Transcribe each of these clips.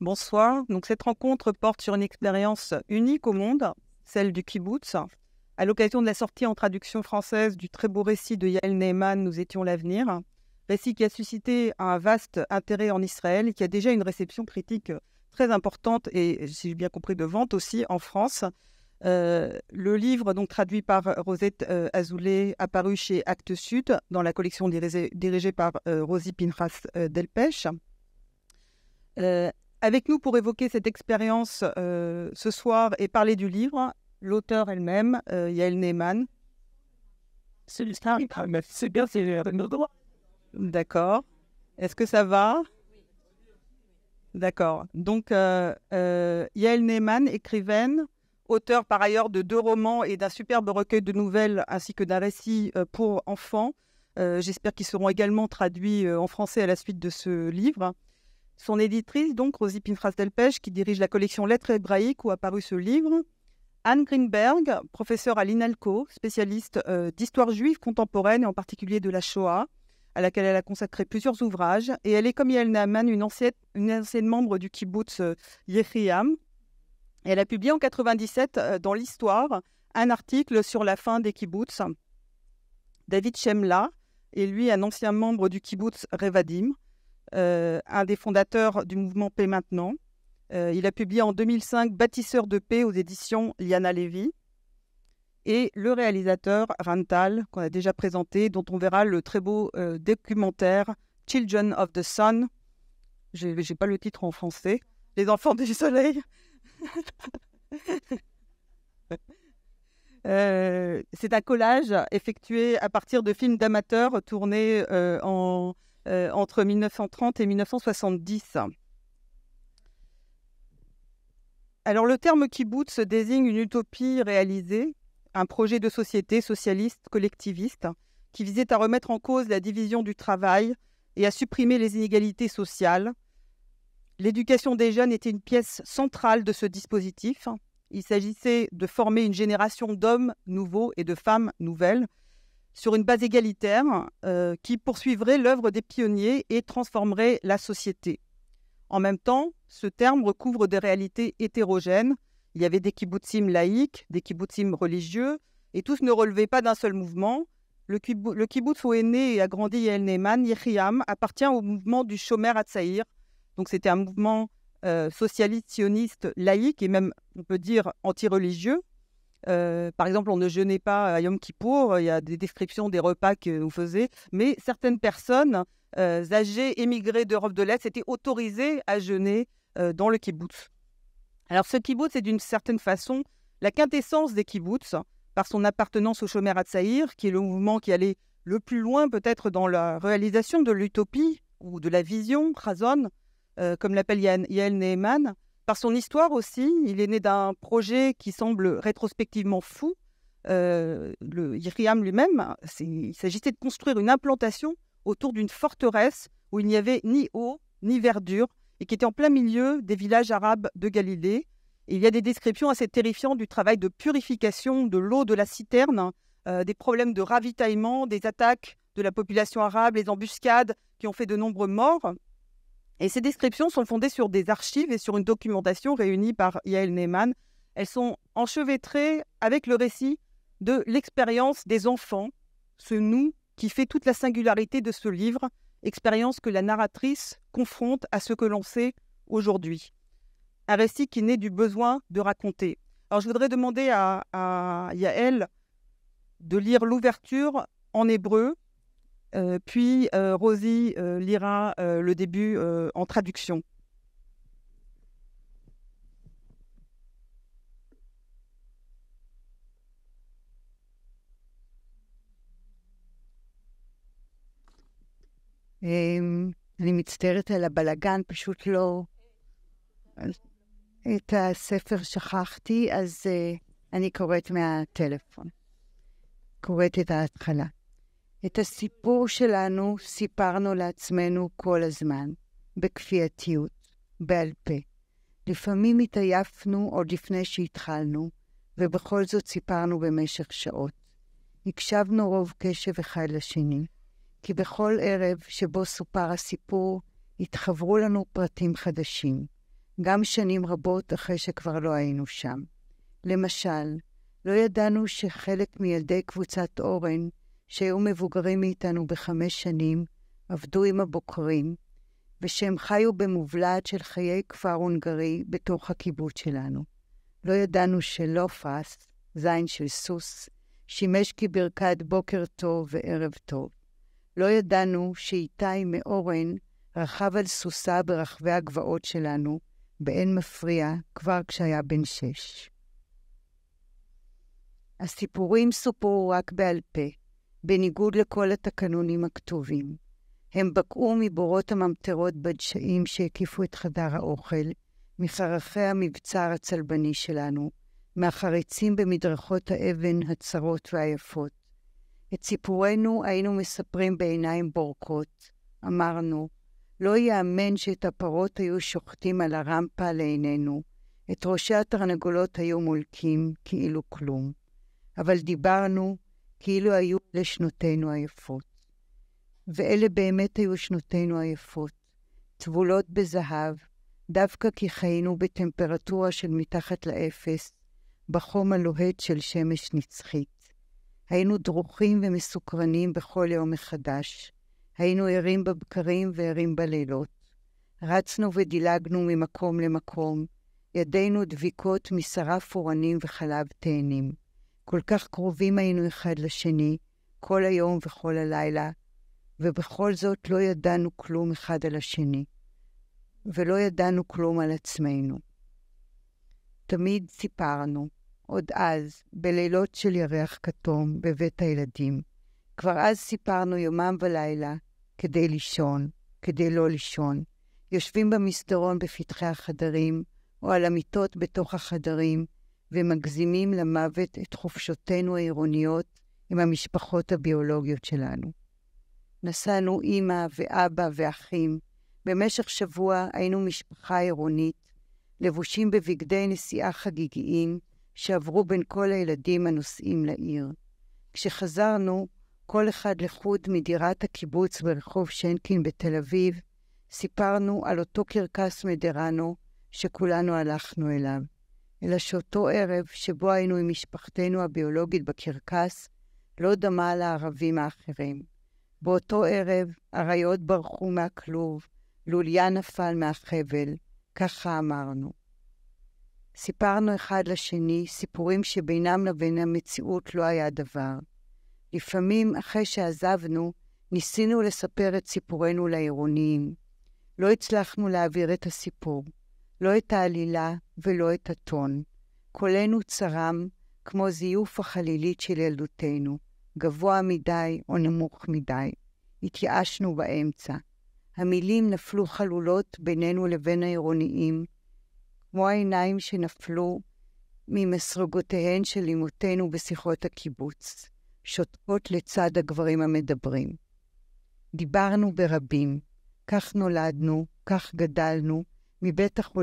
Bonsoir. Donc cette rencontre porte sur une expérience unique au monde, celle du kibbutz. À l'occasion de la sortie en traduction française du très beau récit de Yael Neyman, Nous étions l'avenir, récit qui a suscité un vaste intérêt en Israël et qui a déjà une réception critique très importante et, si j'ai bien compris, de vente aussi en France. Euh, le livre, donc traduit par Rosette euh, Azoulay, apparu chez Actes Sud dans la collection dirigée, par euh, Rosie Pinras Delpech. Avec nous pour évoquer cette expérience euh, ce soir et parler du livre, l'auteur elle-même, euh, Yael Neyman. C'est ah, bien, c'est droit. D'accord. Est-ce que ça va D'accord. Donc, euh, Yael Neyman, écrivaine, auteur par ailleurs de deux romans et d'un superbe recueil de nouvelles ainsi que d'un récit pour enfants. J'espère qu'ils seront également traduits en français à la suite de ce livre. Son éditrice, donc Rosie Pinfras-Delpech, qui dirige la collection Lettres hébraïques où a paru ce livre, Anne Greenberg, professeure à l'INALCO, spécialiste euh, d'histoire juive contemporaine et en particulier de la Shoah, à laquelle elle a consacré plusieurs ouvrages, et elle est comme Yael Naaman, une ancienne, membre du kibbutz euh, Elle a publié en 1997, euh, dans l'Histoire un article sur la fin des kibbutz. David Shemla est lui un ancien membre du kibbutz Revadim. Euh, un des fondateurs du mouvement Paix Maintenant. Euh, il a publié en 2005 Bâtisseurs de paix aux éditions Liana Levy et le réalisateur Rantal, qu'on a déjà présenté, dont on verra le très beau euh, documentaire Children of the Sun. J'ai n'ai pas le titre en français. Les enfants du soleil. c'est un collage effectué à partir de films d'amateurs tournés en euh, entre 1930 et 1970. Alors le terme se désigne une utopie réalisée, un projet de société socialiste collectiviste qui visait à remettre en cause la division du travail et à supprimer les inégalités sociales. L'éducation des jeunes était une pièce centrale de ce dispositif. Il s'agissait de former une génération d'hommes nouveaux et de femmes nouvelles sur une base égalitaire euh, qui poursuivrait l'œuvre des pionniers et transformerait la société. En même temps, ce terme recouvre des réalités hétérogènes. Il y avait des kibbutzim laïques, des kibbutzim religieux, et tous ne relevaient pas d'un seul mouvement. Le, kibbutz, le où est né et a grandi El Neyman, appartient au mouvement du Shomer Atzaïr. Donc c'était un mouvement euh, socialiste, sioniste, laïque et même, on peut dire, anti-religieux. Euh, par exemple, on ne jeûnait pas à Yom Kippour, euh, il y a des descriptions des repas que nous faisions, mais certaines personnes euh, âgées, émigrées d'Europe de l'Est, étaient autorisées à jeûner dans le kibbutz. Alors ce kibbutz est d'une certaine façon la quintessence des kibbutz, par son appartenance au Shomer Hatzair, qui est le mouvement qui allait le plus loin peut-être dans la réalisation de l'utopie ou de la vision, Chazon, comme l'appelle Yael Neheman, par son histoire aussi, il est né d'un projet qui semble rétrospectivement fou. Euh, le IRIAM lui-même, il s'agissait de construire une implantation autour d'une forteresse où il n'y avait ni eau ni verdure et qui était en plein milieu des villages arabes de Galilée. il y a des descriptions assez terrifiantes du travail de purification de l'eau de la citerne, euh, des problèmes de ravitaillement, des attaques de la population arabe, les embuscades qui ont fait de nombreux morts. Et ces descriptions sont fondées sur des archives et sur une documentation réunie par Yael Neyman. Elles sont enchevêtrées avec le récit de l'expérience des enfants, ce nous qui fait toute la singularité de ce livre, expérience que la narratrice confronte à ce que l'on sait aujourd'hui. Un récit qui naît du besoin de raconter. Alors je voudrais demander à, à Yael de lire l'ouverture en hébreu puis Rosie lira le début en traduction. אני מצטערת על הבלגן, פשוט לא... את הספר שכחתי, אז אני קוראת את הסיפור שלנו סיפרנו לעצמנו כל הזמן, בכפייתיות, בעל פה. לפעמים התעייפנו עוד לפני שהתחלנו, ובכל זאת סיפרנו במשך שעות. הקשבנו רוב קשב אחד לשני, כי בכל ערב שבו סופר הסיפור, התחברו לנו פרטים חדשים, גם שנים רבות אחרי שכבר לא היינו שם. למשל, לא ידענו שחלק מילדי קבוצת אורן שהיו מבוגרים מאיתנו בחמש שנים, עבדו עם הבוקרים, ושהם חיו במובלעת של חיי כפר הונגרי בתוך הקיבוץ שלנו. לא ידענו פס, זין של סוס, שימש כברכת בוקר טוב וערב טוב. לא ידענו שאיתי מאורן רכב על סוסה ברחבי הגבעות שלנו, באין מפריע, כבר כשהיה בן שש. הסיפורים סופרו רק בעל פה, בניגוד לכל התקנונים הכתובים. הם בקעו מבורות הממטרות בדשאים שהקיפו את חדר האוכל, מחרפי המבצר הצלבני שלנו, מהחריצים במדרכות האבן הצרות והיפות. את סיפורנו היינו מספרים בעיניים בורקות. אמרנו, לא ייאמן שאת הפרות היו שוחטים על הרמפה לעינינו, את ראשי התרנגולות היו מולקים כאילו כלום. אבל דיברנו, כאילו היו לשנותינו היפות. ואלה באמת היו שנותינו היפות, טבולות בזהב, דווקא כי חיינו בטמפרטורה של מתחת לאפס, בחום הלוהט של שמש נצחית. היינו דרוכים ומסוקרנים בכל יום מחדש. היינו ערים בבקרים וערים בלילות. רצנו ודילגנו ממקום למקום, ידינו דביקות משרף אורנים וחלב תאנים. כל כך קרובים היינו אחד לשני, כל היום וכל הלילה, ובכל זאת לא ידענו כלום אחד על השני, ולא ידענו כלום על עצמנו. תמיד סיפרנו, עוד אז, בלילות של ירח כתום בבית הילדים. כבר אז סיפרנו יומם ולילה כדי לישון, כדי לא לישון. יושבים במסדרון בפתחי החדרים, או על המיטות בתוך החדרים, ומגזימים למוות את חופשותינו העירוניות עם המשפחות הביולוגיות שלנו. נסענו אימא ואבא ואחים. במשך שבוע היינו משפחה עירונית, לבושים בבגדי נסיעה חגיגיים שעברו בין כל הילדים הנוסעים לעיר. כשחזרנו, כל אחד לחוד מדירת הקיבוץ ברחוב שינקין בתל אביב, סיפרנו על אותו קרקס מדרנו שכולנו הלכנו אליו. אלא שאותו ערב שבו היינו עם משפחתנו הביולוגית בקרקס, לא דמה לערבים האחרים. באותו ערב אריות ברחו מהכלוב, לוליה נפל מהחבל, ככה אמרנו. סיפרנו אחד לשני סיפורים שבינם לבין המציאות לא היה דבר. לפעמים, אחרי שעזבנו, ניסינו לספר את סיפורנו לעירוניים. לא הצלחנו להעביר את הסיפור. לא את העלילה ולא את הטון. קולנו צרם כמו זיוף החלילית של ילדותנו, גבוה מדי או נמוך מדי. התייאשנו באמצע. המילים נפלו חלולות בינינו לבין העירוניים, כמו העיניים שנפלו ממסרוגותיהן של אמותינו בשיחות הקיבוץ, שותקות לצד הגברים המדברים. דיברנו ברבים, כך נולדנו, כך גדלנו, Notre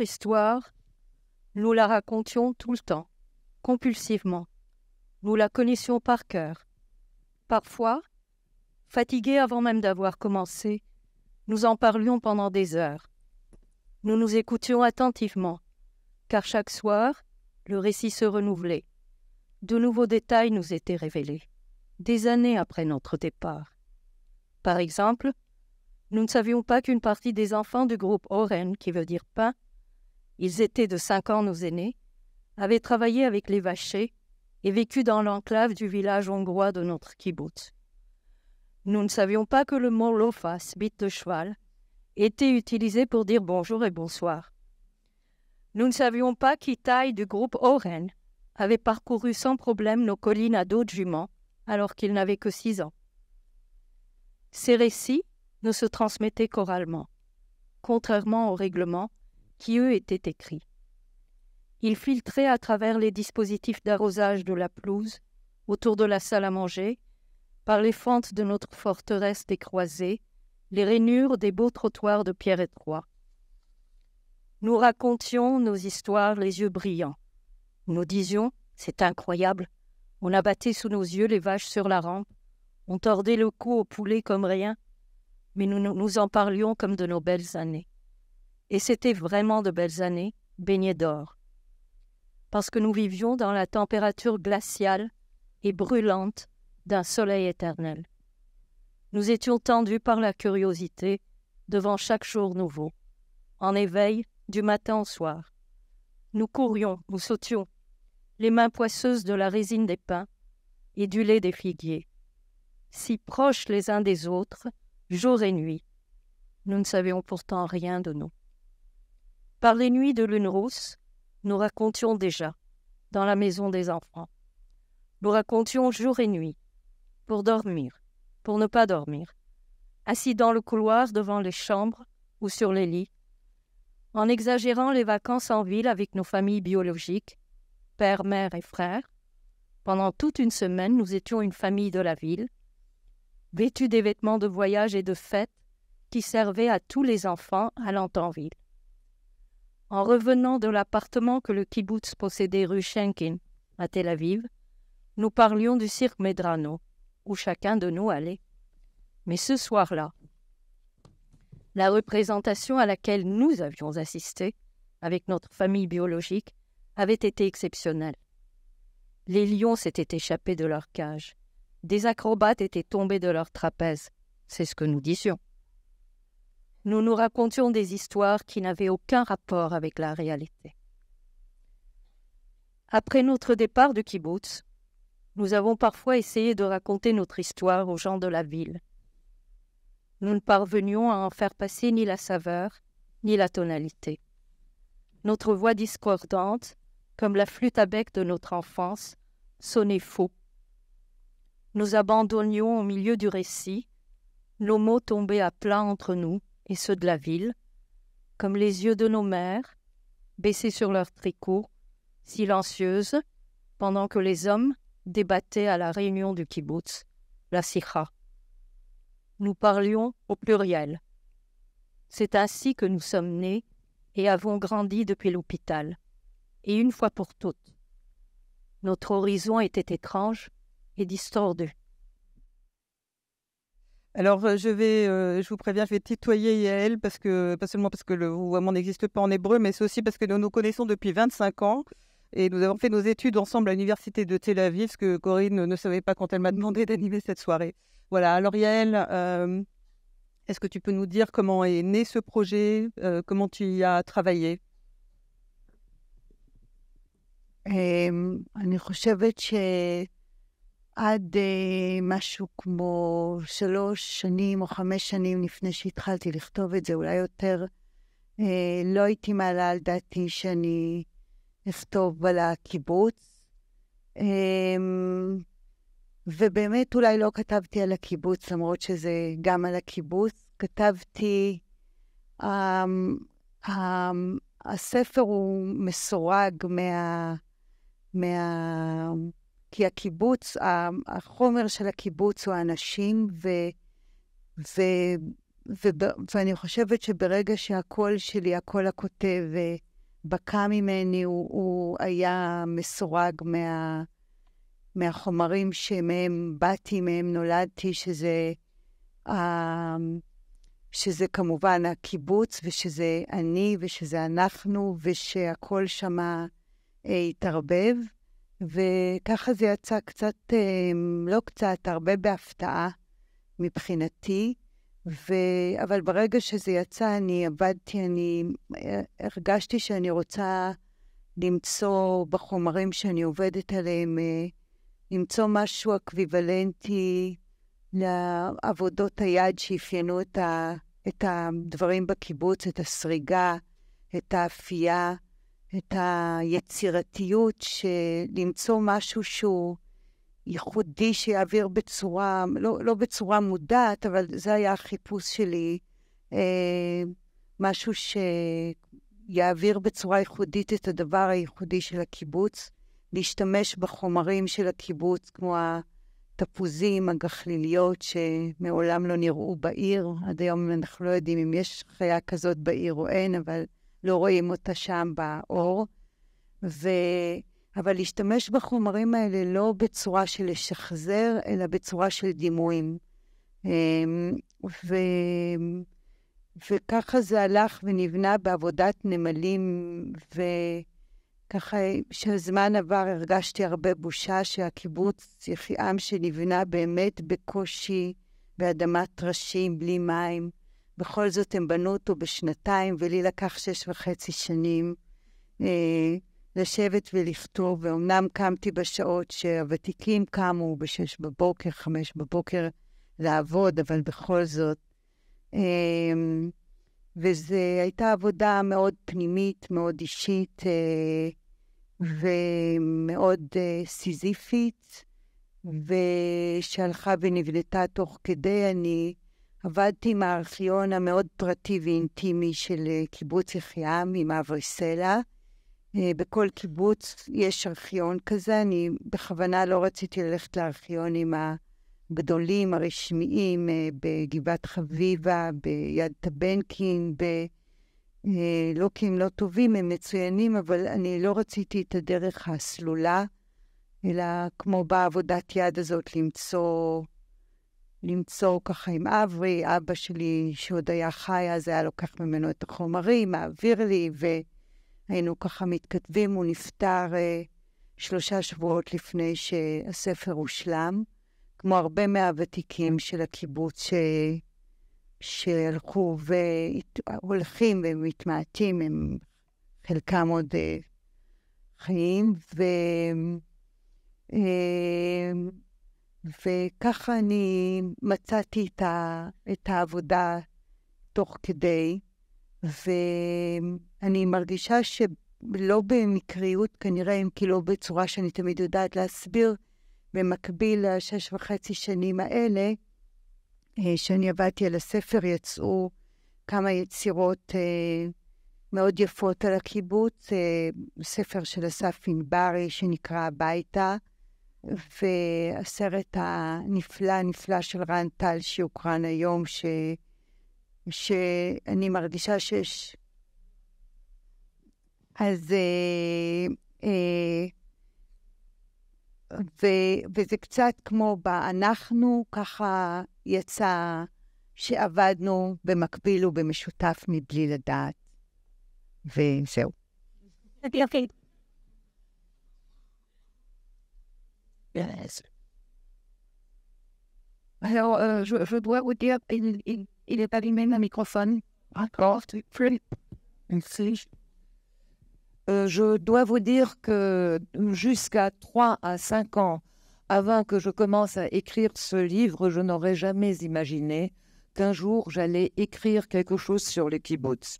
histoire, nous la racontions tout le temps, compulsivement. Nous la connaissions par cœur. Parfois, fatigués avant même d'avoir commencé, nous en parlions pendant des heures. Nous nous écoutions attentivement, car chaque soir, le récit se renouvelait. De nouveaux détails nous étaient révélés, des années après notre départ. Par exemple, nous ne savions pas qu'une partie des enfants du groupe Oren, qui veut dire pain, ils étaient de cinq ans nos aînés, avaient travaillé avec les vachers et vécu dans l'enclave du village hongrois de notre kibbutz. Nous ne savions pas que le mot Lofas, bite de cheval, était utilisé pour dire bonjour et bonsoir. Nous ne savions pas qui taille du groupe Oren avait parcouru sans problème nos collines à dos de jument, alors qu'il n'avait que six ans. Ces récits ne se transmettaient qu'oralement, contrairement aux règlements qui, eux, étaient écrits. Ils filtraient à travers les dispositifs d'arrosage de la pelouse, autour de la salle à manger, par les fentes de notre forteresse décroisée, les rainures des beaux trottoirs de pierre étroite. Nous racontions nos histoires les yeux brillants. Nous disions C'est incroyable. On abattait sous nos yeux les vaches sur la rampe. On tordait le cou aux poulets comme rien. Mais nous, nous en parlions comme de nos belles années. Et c'était vraiment de belles années, baignées d'or. Parce que nous vivions dans la température glaciale et brûlante d'un soleil éternel. Nous étions tendus par la curiosité devant chaque jour nouveau, en éveil du matin au soir. Nous courions, nous sautions, les mains poisseuses de la résine des pins et du lait des figuiers. Si proches les uns des autres, jour et nuit, nous ne savions pourtant rien de nous. Par les nuits de lune rousse, nous racontions déjà, dans la maison des enfants. Nous racontions jour et nuit, pour dormir, pour ne pas dormir, assis dans le couloir devant les chambres ou sur les lits, en exagérant les vacances en ville avec nos familles biologiques, père, mère et frère. Pendant toute une semaine, nous étions une famille de la ville, vêtus des vêtements de voyage et de fête qui servaient à tous les enfants allant en ville. En revenant de l'appartement que le kibbutz possédait rue Schenkin, à Tel Aviv, nous parlions du cirque Medrano, où chacun de nous allait. Mais ce soir-là, la représentation à laquelle nous avions assisté avec notre famille biologique avait été exceptionnelle. Les lions s'étaient échappés de leur cage. Des acrobates étaient tombés de leur trapèze. C'est ce que nous disions. Nous nous racontions des histoires qui n'avaient aucun rapport avec la réalité. Après notre départ de kibbutz, nous avons parfois essayé de raconter notre histoire aux gens de la ville, nous ne parvenions à en faire passer ni la saveur, ni la tonalité. Notre voix discordante, comme la flûte à bec de notre enfance, sonnait faux. Nous abandonnions au milieu du récit, nos mots tombaient à plat entre nous et ceux de la ville, comme les yeux de nos mères, baissés sur leurs tricots, silencieuses, pendant que les hommes débattaient à la réunion du kibbutz, la sikha nous parlions au pluriel. C'est ainsi que nous sommes nés et avons grandi depuis l'hôpital, et une fois pour toutes. Notre horizon était étrange et distordu. Alors, euh, je vais, euh, je vous préviens, je vais tutoyer elle parce que, pas seulement parce que le vouvoiement n'existe pas en hébreu, mais c'est aussi parce que nous nous connaissons depuis 25 ans. Et nous avons fait nos études ensemble à l'université de Tel Aviv, ce que Corinne ne savait pas quand elle m'a demandé d'animer cette soirée. Voilà, alors Yael, euh, est-ce que tu peux nous dire comment est né ce projet, euh, comment tu y as travaillé אני חושבת שעד משהו כמו שלוש שנים או חמש שנים לפני שהתחלתי לכתוב את זה, אולי יותר, לא הייתי מעלה על דעתי שאני לכתוב על הקיבוץ, אמ, ובאמת אולי לא כתבתי על הקיבוץ, למרות שזה גם על הקיבוץ. כתבתי, um, um, הספר הוא מסורג מה... מה... כי הקיבוץ, החומר של הקיבוץ הוא האנשים, ו... ו... ו... ואני חושבת שברגע שהקול שלי, הקול הכותב, אה, בקע ממני, הוא, הוא היה מסורג מה, מהחומרים שמהם באתי, מהם נולדתי, שזה, אמ, שזה כמובן הקיבוץ, ושזה אני, ושזה אנחנו, ושהכול שמה אה, התערבב. וככה זה יצא קצת, אמ, לא קצת, הרבה בהפתעה מבחינתי. ו... אבל ברגע שזה יצא, אני עבדתי, אני אה, הרגשתי שאני רוצה למצוא בחומרים שאני עובדת עליהם, אה, למצוא משהו אקוויוולנטי לעבודות היד שאפיינו את, ה... את הדברים בקיבוץ, את הסריגה, את האפייה, את היצירתיות, למצוא משהו שהוא... ייחודי שיעביר בצורה, לא, לא בצורה מודעת, אבל זה היה החיפוש שלי, אה, משהו שיעביר בצורה ייחודית את הדבר הייחודי של הקיבוץ, להשתמש בחומרים של הקיבוץ, כמו התפוזים, הגחליליות, שמעולם לא נראו בעיר. עד היום אנחנו לא יודעים אם יש חיה כזאת בעיר או אין, אבל לא רואים אותה שם באור. ו... אבל להשתמש בחומרים האלה לא בצורה של לשחזר, אלא בצורה של דימויים. אמ, ו... וככה זה הלך ונבנה בעבודת נמלים, וככה כשהזמן עבר הרגשתי הרבה בושה שהקיבוץ יחיעם שנבנה באמת בקושי, באדמת טרשים, בלי מים. בכל זאת הם בנו אותו בשנתיים, ולי לקח שש וחצי שנים. אה, לשבת ולכתוב, ואומנם קמתי בשעות שהוותיקים קמו ב-6 בבוקר, 5 בבוקר, לעבוד, אבל בכל זאת. אמ, וזו הייתה עבודה מאוד פנימית, מאוד אישית אה, ומאוד אה, סיזיפית, ושהלכה ונבנתה תוך כדי. אני עבדתי עם הארכיון המאוד פרטי ואינטימי של אה, קיבוץ יחיעם, עם אברי סלע. אה, בכל קיבוץ יש ארכיון כזה, אני בכוונה לא רציתי ללכת לארכיונים הגדולים, הרשמיים, אה, בגבעת חביבה, ביד טבנקין, ב... אה, לא כי הם לא טובים, הם מצוינים, אבל אני לא רציתי את הדרך הסלולה, אלא כמו בעבודת יד הזאת למצוא, למצוא ככה עם אברי, אבא שלי שעוד היה חי, אז היה לוקח ממנו את החומרים, מעביר לי, ו... היינו ככה מתכתבים, הוא נפטר אה, שלושה שבועות לפני שהספר הושלם, כמו הרבה מהוותיקים של הקיבוץ ש... שהלכו והולכים ומתמעטים, הם חלקם עוד אה, חיים, ו... אה, וככה אני מצאתי את, ה... את העבודה תוך כדי. ואני מרגישה שלא במקריות, כנראה, אם כי לא בצורה שאני תמיד יודעת להסביר, במקביל לשש וחצי שנים האלה, אה, שאני עבדתי על הספר, יצאו כמה יצירות אה, מאוד יפות על הקיבוץ, אה, ספר של אסף ענברי שנקרא הביתה, והסרט הנפלא, נפלא של רן טל שהוקרן היום, ש... שאני מרגישה שיש. אז... אה, אה, ו, וזה קצת כמו ב"אנחנו", ככה יצא שעבדנו במקביל ובמשותף מבלי לדעת, וזהו. אוקיי. Alors, euh, je, je dois vous dire, il, il, Il est pas le même un microphone. Euh, je dois vous dire que jusqu'à 3 à 5 ans, avant que je commence à écrire ce livre, je n'aurais jamais imaginé qu'un jour j'allais écrire quelque chose sur le kibbutz.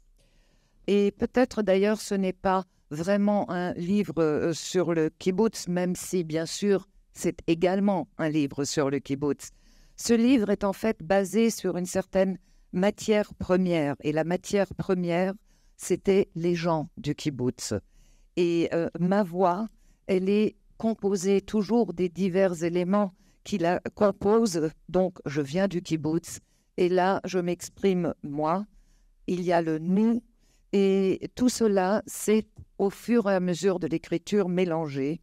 Et peut-être d'ailleurs ce n'est pas vraiment un livre euh, sur le kibbutz, même si bien sûr c'est également un livre sur le kibbutz. Ce livre est en fait basé sur une certaine matière première. Et la matière première, c'était les gens du kibbutz. Et euh, ma voix, elle est composée toujours des divers éléments qui la composent. Donc, je viens du kibbutz. Et là, je m'exprime moi. Il y a le nous. Et tout cela, c'est au fur et à mesure de l'écriture mélangé.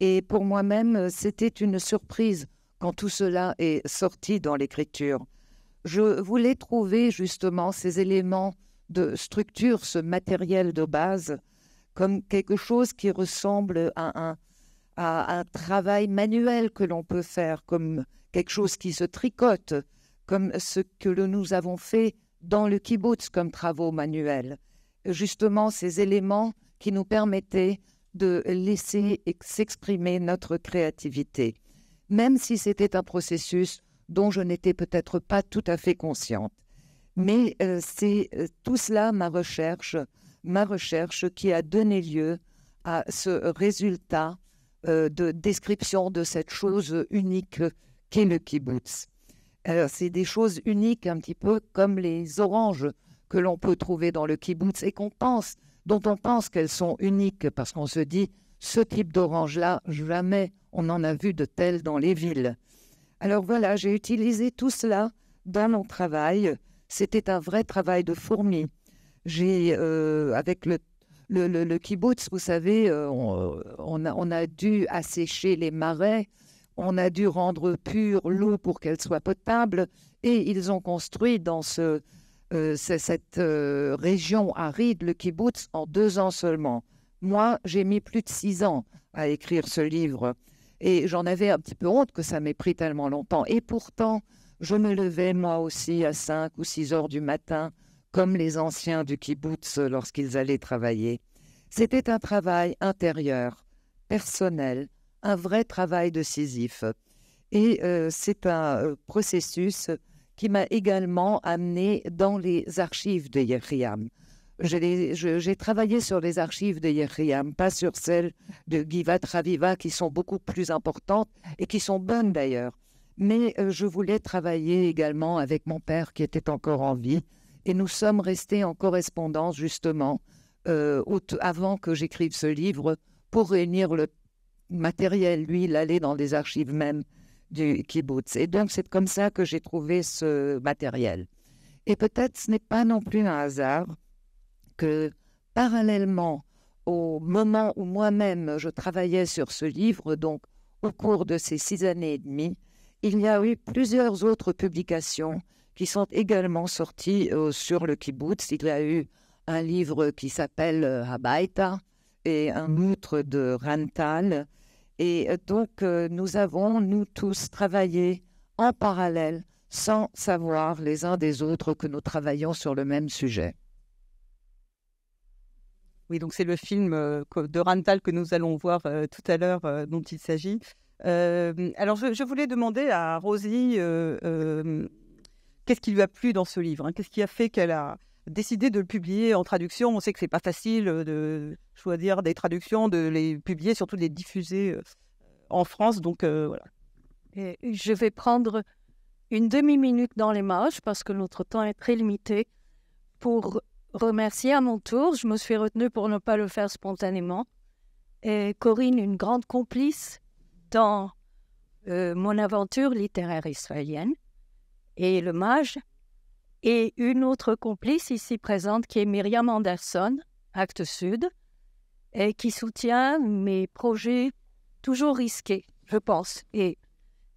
Et pour moi-même, c'était une surprise quand tout cela est sorti dans l'écriture. Je voulais trouver justement ces éléments de structure, ce matériel de base, comme quelque chose qui ressemble à un, à un travail manuel que l'on peut faire, comme quelque chose qui se tricote, comme ce que nous avons fait dans le kibbutz comme travaux manuels. Justement, ces éléments qui nous permettaient de laisser s'exprimer notre créativité même si c'était un processus dont je n'étais peut-être pas tout à fait consciente. Mais euh, c'est euh, tout cela ma recherche, ma recherche qui a donné lieu à ce résultat euh, de description de cette chose unique qu'est le kibbutz. Alors, c'est des choses uniques, un petit peu comme les oranges que l'on peut trouver dans le kibbutz et qu'on pense, dont on pense qu'elles sont uniques parce qu'on se dit ce type d'orange-là, jamais on n'en a vu de tel dans les villes. Alors voilà, j'ai utilisé tout cela dans mon travail. C'était un vrai travail de fourmi. J'ai, euh, avec le, kibbutz, vous savez, euh, euh, on, a, dû assécher les marais, on a dû rendre pure l'eau pour qu'elle soit potable, et ils ont construit dans cette région aride le kibbutz en deux ans seulement. Moi, j'ai mis plus de six ans à écrire ce livre et j'en avais un petit peu honte que ça m'ait pris tellement longtemps. Et pourtant, je me levais moi aussi à cinq ou six heures du matin, comme les anciens du kibbutz lorsqu'ils allaient travailler. C'était un travail intérieur, personnel, un vrai travail de Sisyphe. Et euh, c'est un euh, processus qui m'a également amené dans les archives de Yeriam. J'ai travaillé sur les archives de Yeriam, pas sur celles de Givat Raviva, qui sont beaucoup plus importantes et qui sont bonnes d'ailleurs. Mais euh, je voulais travailler également avec mon père qui était encore en vie. Et nous sommes restés en correspondance justement euh, avant que j'écrive ce livre pour réunir le matériel. Lui, il allait dans les archives même du kibbutz. Et donc, c'est comme ça que j'ai trouvé ce matériel. Et peut-être ce n'est pas non plus un hasard que parallèlement au moment où moi-même je travaillais sur ce livre, donc au cours de ces six années et demie, il y a eu plusieurs autres publications qui sont également sorties euh, sur le kibbutz. Il y a eu un livre qui s'appelle euh, Habaita et un autre de Rantal. Et euh, donc, nous avons, nous tous, travaillé en parallèle sans savoir les uns des autres que nous travaillons sur le même sujet. Oui, donc c'est le film de Rantal que nous allons voir tout à l'heure dont il s'agit. alors, je, voulais demander à Rosie qu'est-ce qui lui a plu dans ce livre hein? Qu'est-ce qui a fait qu'elle a décidé de le publier en traduction On sait que c'est pas facile de choisir des traductions, de les publier, surtout de les diffuser en France. Donc voilà. Et je vais prendre une demi-minute dans les marges parce que notre temps est très limité pour remercier à mon tour. Je me suis retenue pour ne pas le faire spontanément. Et Corinne, une grande complice dans euh, mon aventure littéraire israélienne, et le mage, et une autre complice ici présente qui est Myriam Anderson, Acte Sud, et qui soutient mes projets toujours risqués, je pense. Et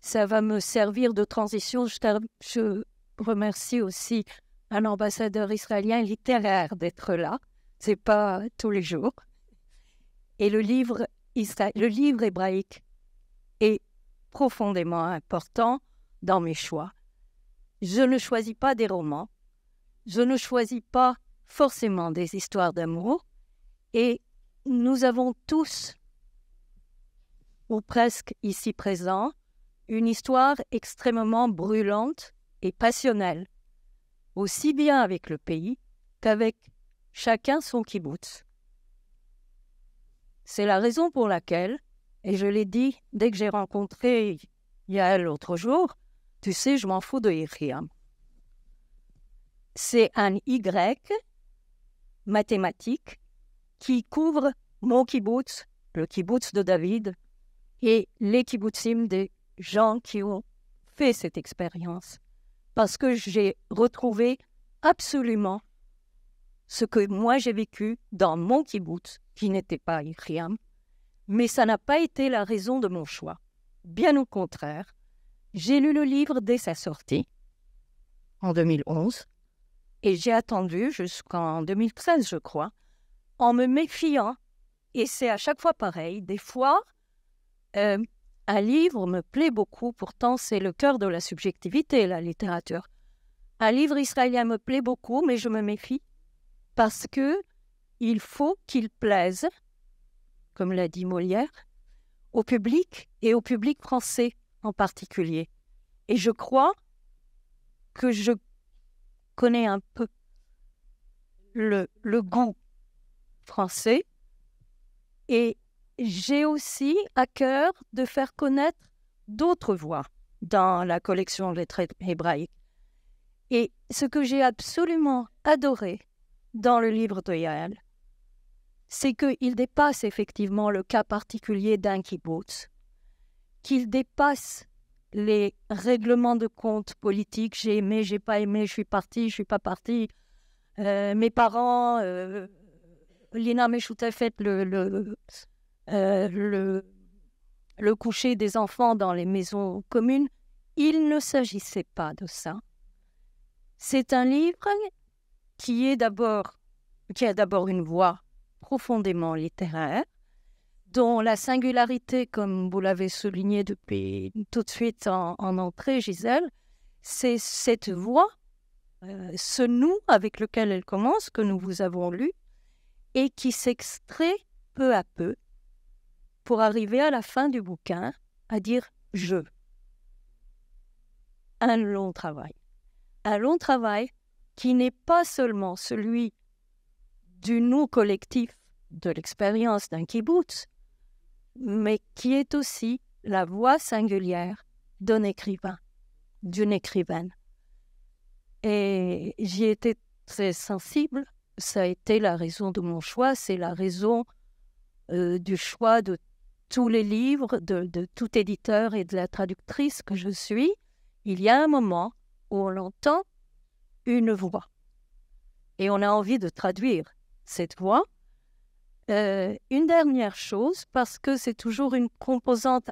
ça va me servir de transition. je remercie aussi un ambassadeur israélien littéraire d'être là. C'est pas tous les jours. Et le livre, le livre hébraïque est profondément important dans mes choix. Je ne choisis pas des romans, je ne choisis pas forcément des histoires d'amour, et nous avons tous, ou presque ici présents, une histoire extrêmement brûlante et passionnelle aussi bien avec le pays qu'avec chacun son kibbutz. C'est la raison pour laquelle, et je l'ai dit dès que j'ai rencontré Yael l'autre jour, tu sais, je m'en fous de Hiram. C'est un Y mathématique qui couvre mon kibbutz, le kibbutz de David, et les kibbutzim des gens qui ont fait cette expérience parce que j'ai retrouvé absolument ce que moi j'ai vécu dans mon kibbutz, qui n'était pas Iriam, mais ça n'a pas été la raison de mon choix. Bien au contraire, j'ai lu le livre dès sa sortie, en 2011, et j'ai attendu jusqu'en 2013, je crois, en me méfiant, et c'est à chaque fois pareil, des fois, euh, un livre me plaît beaucoup, pourtant c'est le cœur de la subjectivité, la littérature. Un livre israélien me plaît beaucoup, mais je me méfie parce que il faut qu'il plaise, comme l'a dit Molière, au public et au public français en particulier. Et je crois que je connais un peu le, le goût français et j'ai aussi à cœur de faire connaître d'autres voix dans la collection des traits hébraïques. Et ce que j'ai absolument adoré dans le livre de Yael, c'est qu'il dépasse effectivement le cas particulier d'un kibbutz, qu'il dépasse les règlements de compte politiques, j'ai aimé, j'ai pas aimé, je suis parti, je suis pas parti, euh, mes parents, euh, Lina le, euh, le, coucher des enfants dans les maisons communes, il ne s'agissait pas de ça. C'est un livre qui est d'abord qui a d'abord une voix profondément littéraire, dont la singularité, comme vous l'avez souligné depuis tout de suite en, entrée, Gisèle, c'est cette voix, euh, ce nous avec lequel elle commence, que nous vous avons lu, et qui s'extrait peu à peu pour arriver à la fin du bouquin à dire je. Un long travail. Un long travail qui n'est pas seulement celui du nous collectif, de l'expérience d'un kibbutz, mais qui est aussi la voix singulière d'un écrivain, d'une écrivaine. Et j'y étais très sensible. Ça a été la raison de mon choix. C'est la raison euh, du choix de tous les livres de, tout éditeur et de la traductrice que je suis, il y a un moment où on entend une voix. Et on a envie de traduire cette voix. Euh, une dernière chose, parce que c'est toujours une composante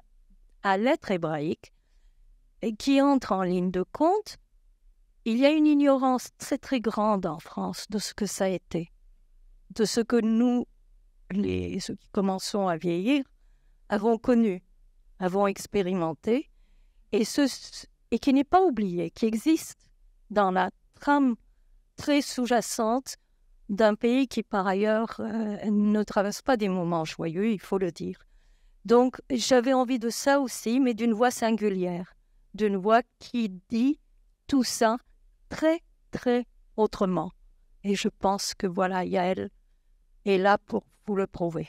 à lettres hébraïque et qui entre en ligne de compte, il y a une ignorance très très grande en France de ce que ça a été, de ce que nous, les, ceux qui commençons à vieillir, avons connu, avons expérimenté, et, ce, et qui n'est pas oublié, qui existe dans la trame très sous-jacente d'un pays qui, par ailleurs, euh, ne traverse pas des moments joyeux, il faut le dire. Donc, j'avais envie de ça aussi, mais d'une voix singulière, d'une voix qui dit tout ça très, très autrement. Et je pense que voilà, Yael est là pour vous le prouver.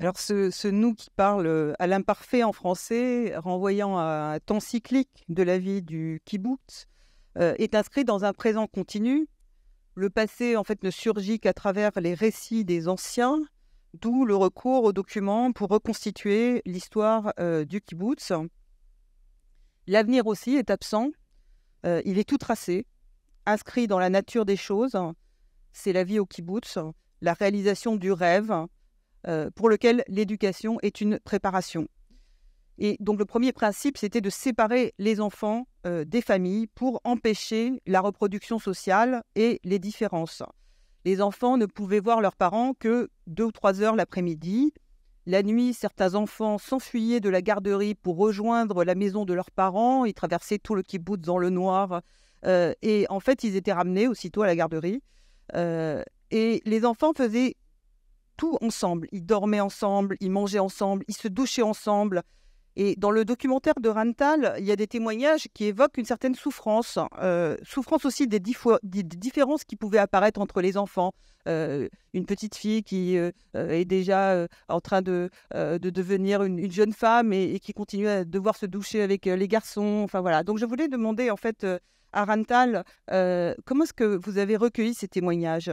Alors ce, nous qui parle euh, à l'imparfait en français, renvoyant à un temps cyclique de la vie du kibbutz, euh, est inscrit dans un présent continu. Le passé en fait ne surgit qu'à travers les récits des anciens, d'où le recours aux documents pour reconstituer l'histoire euh, du kibbutz. L'avenir aussi est absent, il est tout tracé, inscrit dans la nature des choses. C'est la vie au kibbutz, la réalisation du rêve, euh, pour lequel l'éducation est une préparation. Et donc le premier principe, c'était de séparer les enfants euh, des familles pour empêcher la reproduction sociale et les différences. Les enfants ne pouvaient voir leurs parents que deux ou trois heures l'après-midi. La nuit, certains enfants s'enfuyaient de la garderie pour rejoindre la maison de leurs parents. Ils traversaient tout le kibbutz dans le noir. Euh, et en fait, ils étaient ramenés aussitôt à la garderie. et les enfants faisaient tout ensemble. Ils dormaient ensemble, ils mangeaient ensemble, ils se douchaient ensemble. Et dans le documentaire de Rantal, il y a des témoignages qui évoquent une certaine souffrance, euh, souffrance aussi des, différences qui pouvaient apparaître entre les enfants. Euh, une petite fille qui euh, est déjà en train de, devenir une, jeune femme et, qui continue à devoir se doucher avec les garçons. Enfin voilà. Donc je voulais demander en fait à Rantal, comment est-ce que vous avez recueilli ces témoignages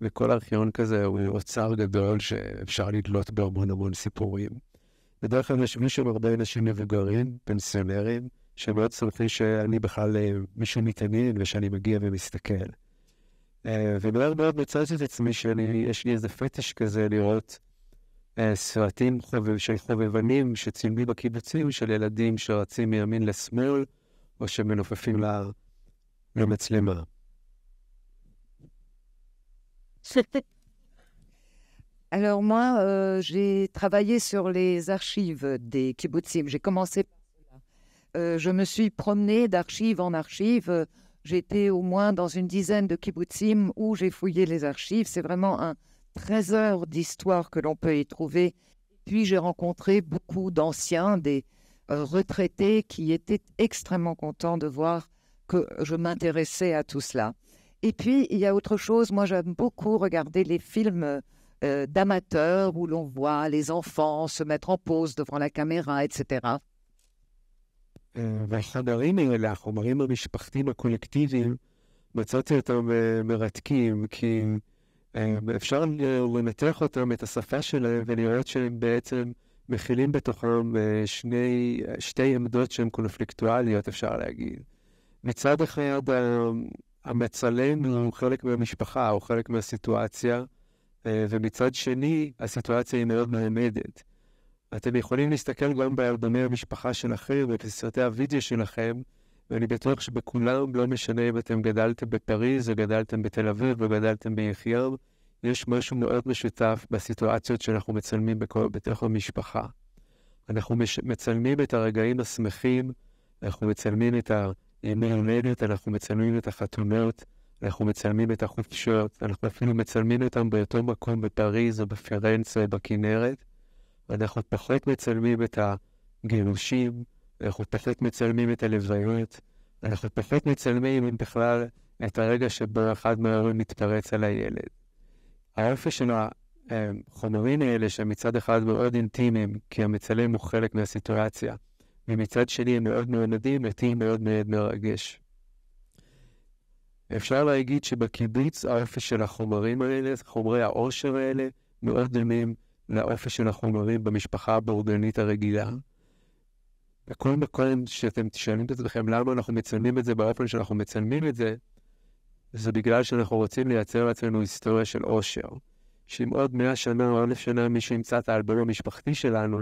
וכל ארכיון כזה הוא אוצר גדול שאפשר לתלות בהמון המון סיפורים. בדרך כלל יש מישהו הרבה אנשים מבוגרים, פנסיונרים, שמאוד לא צריכים שאני בכלל מישהו אה, מתעניין ושאני מגיע ומסתכל. אה, ומאוד מאוד מצאתי את עצמי שיש לי איזה פטש כזה לראות אה, סרטים של חובבנים שצילמים בקיבוצים של ילדים שרצים מימין לשמאל או שמנופפים להר ומצלמה. Alors moi, euh, j'ai travaillé sur les archives des kibbutzim. J'ai commencé par cela. Euh, je me suis promenée d'archives en archive. J'étais au moins dans une dizaine de kibbutzim où j'ai fouillé les archives. C'est vraiment un trésor d'histoire que l'on peut y trouver. Puis j'ai rencontré beaucoup d'anciens, des retraités qui étaient extrêmement contents de voir que je m'intéressais à tout cela. Et puis, il y a autre chose, moi j'aime beaucoup regarder les films euh, d'amateurs où l'on voit les enfants se mettre en pause devant la caméra, etc. והחדרים האלה, החומרים המשפחתיים הקולקטיביים, מצאתי אותם מרתקים, כי אפשר לנתח אותם, את השפה שלהם, ולראות שהם בעצם מכילים בתוכם שני, שתי עמדות שהן קונפליקטואליות, אפשר להגיד. מצד אחד, המצלם הוא חלק מהמשפחה, הוא חלק מהסיטואציה, אה, ומצד שני, הסיטואציה היא מאוד נעמדת. אתם יכולים להסתכל גם בירדני המשפחה שלכם ובסרטי הווידאו שלכם, ואני בטוח שבכולם, לא משנה אם אתם גדלתם בפריז, או גדלתם בתל אביב, או גדלתם ביחיאב, יש משהו מאוד משותף בסיטואציות שאנחנו מצלמים בכל, בתוך המשפחה. אנחנו מש, מצלמים את הרגעים השמחים, אנחנו מצלמים את ה... מלמדת, אנחנו מצלמים את החתונות, אנחנו מצלמים את החופשות, אנחנו אפילו מצלמים אותם באותו מקום בפריז או בפרנסה או בכנרת, ואנחנו פחות מצלמים את הגירושים, אנחנו פחות מצלמים את הלוויות, אנחנו פחות מצלמים, אם בכלל, את הרגע שבו אחד מהאורים מתפרץ על הילד. האופי של החומרים אה, האלה, שמצד אחד מאוד אינטימיים, כי המצלם הוא חלק מהסיטואציה, ומצד שני הם מאוד מעונדים, אותי מאוד מאוד מרגש. אפשר להגיד שבקיבוץ האופי של החומרים האלה, חומרי העושר האלה, מאוד דומים לאופי של החומרים במשפחה הבורגנית הרגילה. וכל מקום שאתם שואלים את עצמכם למה אנחנו מצלמים את זה באופן שאנחנו מצלמים את זה, זה בגלל שאנחנו רוצים לייצר לעצמנו היסטוריה של עושר. שאם עוד מאה שנה או אלף שנה מישהו ימצא את האלבום המשפחתי שלנו,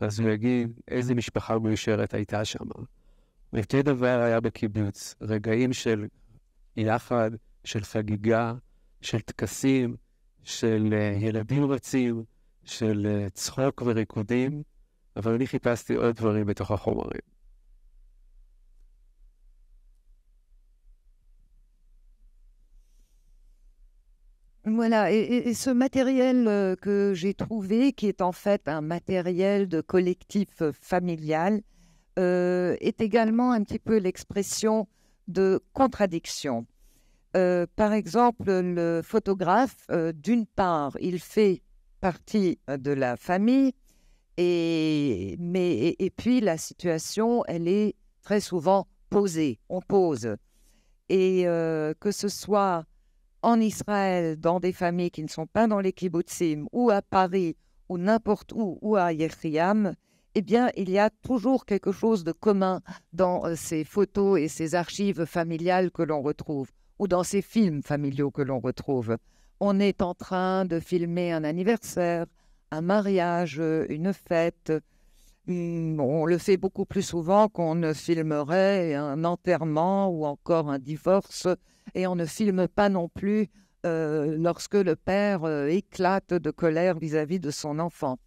אז הוא יגיד איזה משפחה מיושרת הייתה שם. ואותו דבר היה בקיבוץ, רגעים של יחד, של חגיגה, של טקסים, של אה, ילדים רצים, של אה, צחוק וריקודים, אבל אני חיפשתי עוד דברים בתוך החומרים. Voilà, et, ce matériel euh, que j'ai trouvé, qui est en fait un matériel de collectif euh, familial, euh, est également un petit peu l'expression de contradiction. par exemple, le photographe, d'une part, il fait partie de la famille, et, mais, et, puis la situation, elle est très souvent posée, on pose. Et que ce soit en Israël, dans des familles qui ne sont pas dans les kibbutzim, ou à Paris, ou n'importe où, ou à Yeriam, eh bien, il y a toujours quelque chose de commun dans euh, ces photos et ces archives familiales que l'on retrouve, ou dans ces films familiaux que l'on retrouve. On est en train de filmer un anniversaire, un mariage, euh, une fête. Hum, on le fait beaucoup plus souvent qu'on ne filmerait un enterrement ou encore un divorce et on ne filme pas non plus euh, lorsque le père euh, éclate de colère vis-à-vis de son enfant.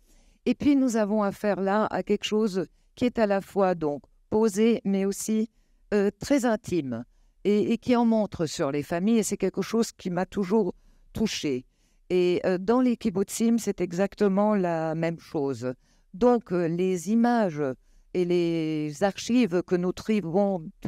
Et puis nous avons affaire là à quelque chose qui est à la fois donc posé mais aussi euh, très intime et, qui en montre sur les familles et c'est quelque chose qui m'a toujours touchée. Et dans les kibbutzim, c'est exactement la même chose. Donc les images et les archives que nous,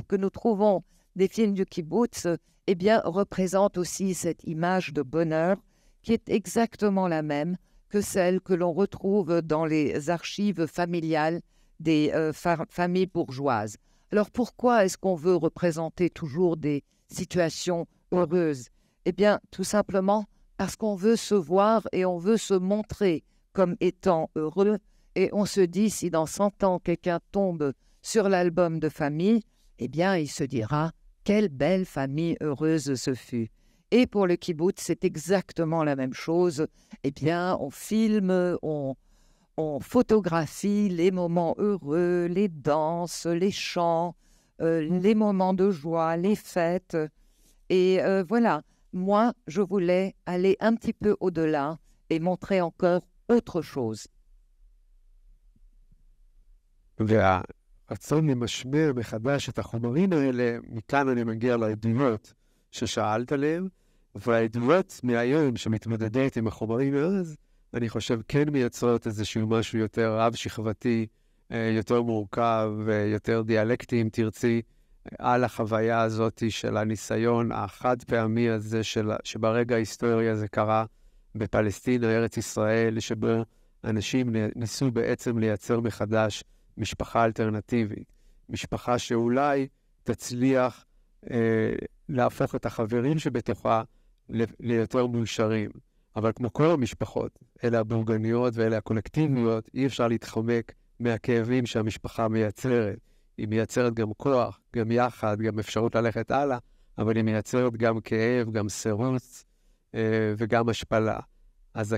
que nous trouvons des films du kibbutz eh bien, représente aussi cette image de bonheur qui est exactement la même que celle que l'on retrouve dans les archives familiales des euh, familles bourgeoises. Alors pourquoi est-ce qu'on veut représenter toujours des situations heureuses Eh bien, tout simplement parce qu'on veut se voir et on veut se montrer comme étant heureux. Et on se dit, si dans 100 ans quelqu'un tombe sur l'album de famille, eh bien, il se dira, quelle belle famille heureuse ce fut. Et pour le kibbutz, c'est exactement la même chose. Eh bien, on filme, on, photographie les moments heureux, les danses, les chants, euh, mm. les moments de joie, les fêtes. Et euh, voilà, moi, je voulais aller un petit peu au-delà et montrer encore autre chose. רצון למשמר מחדש את החומרים האלה, מכאן אני מגיע לעדויות ששאלת עליהן, והעדויות מהיום שמתמודדת עם החומרים אז, אני חושב כן מייצרות איזשהו משהו יותר רב-שכבתי, אה, יותר מורכב, אה, יותר דיאלקטי, אם תרצי, על החוויה הזאת של הניסיון החד פעמי הזה, של, שברגע ההיסטורי הזה קרה בפלסטין או ארץ ישראל, שבו אנשים ניסו בעצם לייצר מחדש משפחה אלטרנטיבית, משפחה שאולי תצליח אה, להפוך את החברים שבתוכה ליותר מאושרים. אבל כמו כל המשפחות, אלה הבורגניות ואלה הקולקטיביות, אי אפשר להתחמק מהכאבים שהמשפחה מייצרת. היא מייצרת גם כוח, גם יחד, גם אפשרות ללכת הלאה, אבל היא מייצרת גם כאב, גם סירוץ אה, וגם השפלה. Donc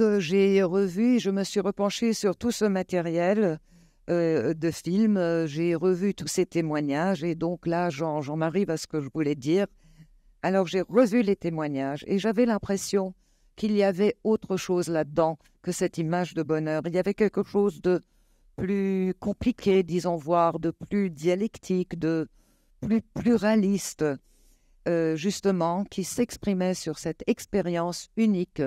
euh, j'ai revu, je me suis repenchée sur tout ce matériel euh, de film, euh, j'ai revu tous ces témoignages et donc là j'en arrive à ce que je voulais dire, alors j'ai revu les témoignages et j'avais l'impression qu'il y avait autre chose là-dedans que cette image de bonheur. Il y avait quelque chose de plus compliqué, disons, voire de plus dialectique, de plus pluraliste, euh, justement, qui s'exprimait sur cette expérience unique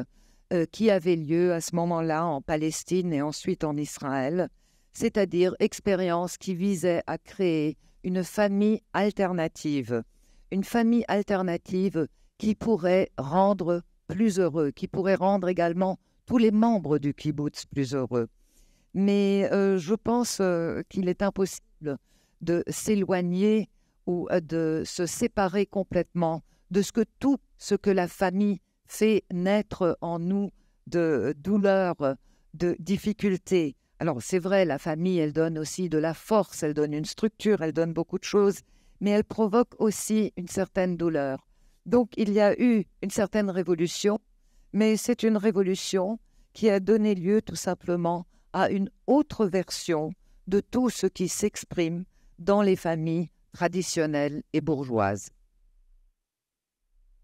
euh, qui avait lieu à ce moment-là en Palestine et ensuite en Israël, c'est-à-dire expérience qui visait à créer une famille alternative une famille alternative qui pourrait rendre plus heureux, qui pourrait rendre également tous les membres du kibbutz plus heureux. Mais euh, je pense euh, qu'il est impossible de s'éloigner ou euh, de se séparer complètement de ce que tout ce que la famille fait naître en nous de douleur, de difficultés. Alors c'est vrai, la famille, elle donne aussi de la force, elle donne une structure, elle donne beaucoup de choses, mais elle provoque aussi une certaine douleur. Donc il y a eu une certaine révolution, mais c'est une révolution qui a donné lieu tout simplement à une autre version de tout ce qui s'exprime dans les familles traditionnelles et bourgeoises.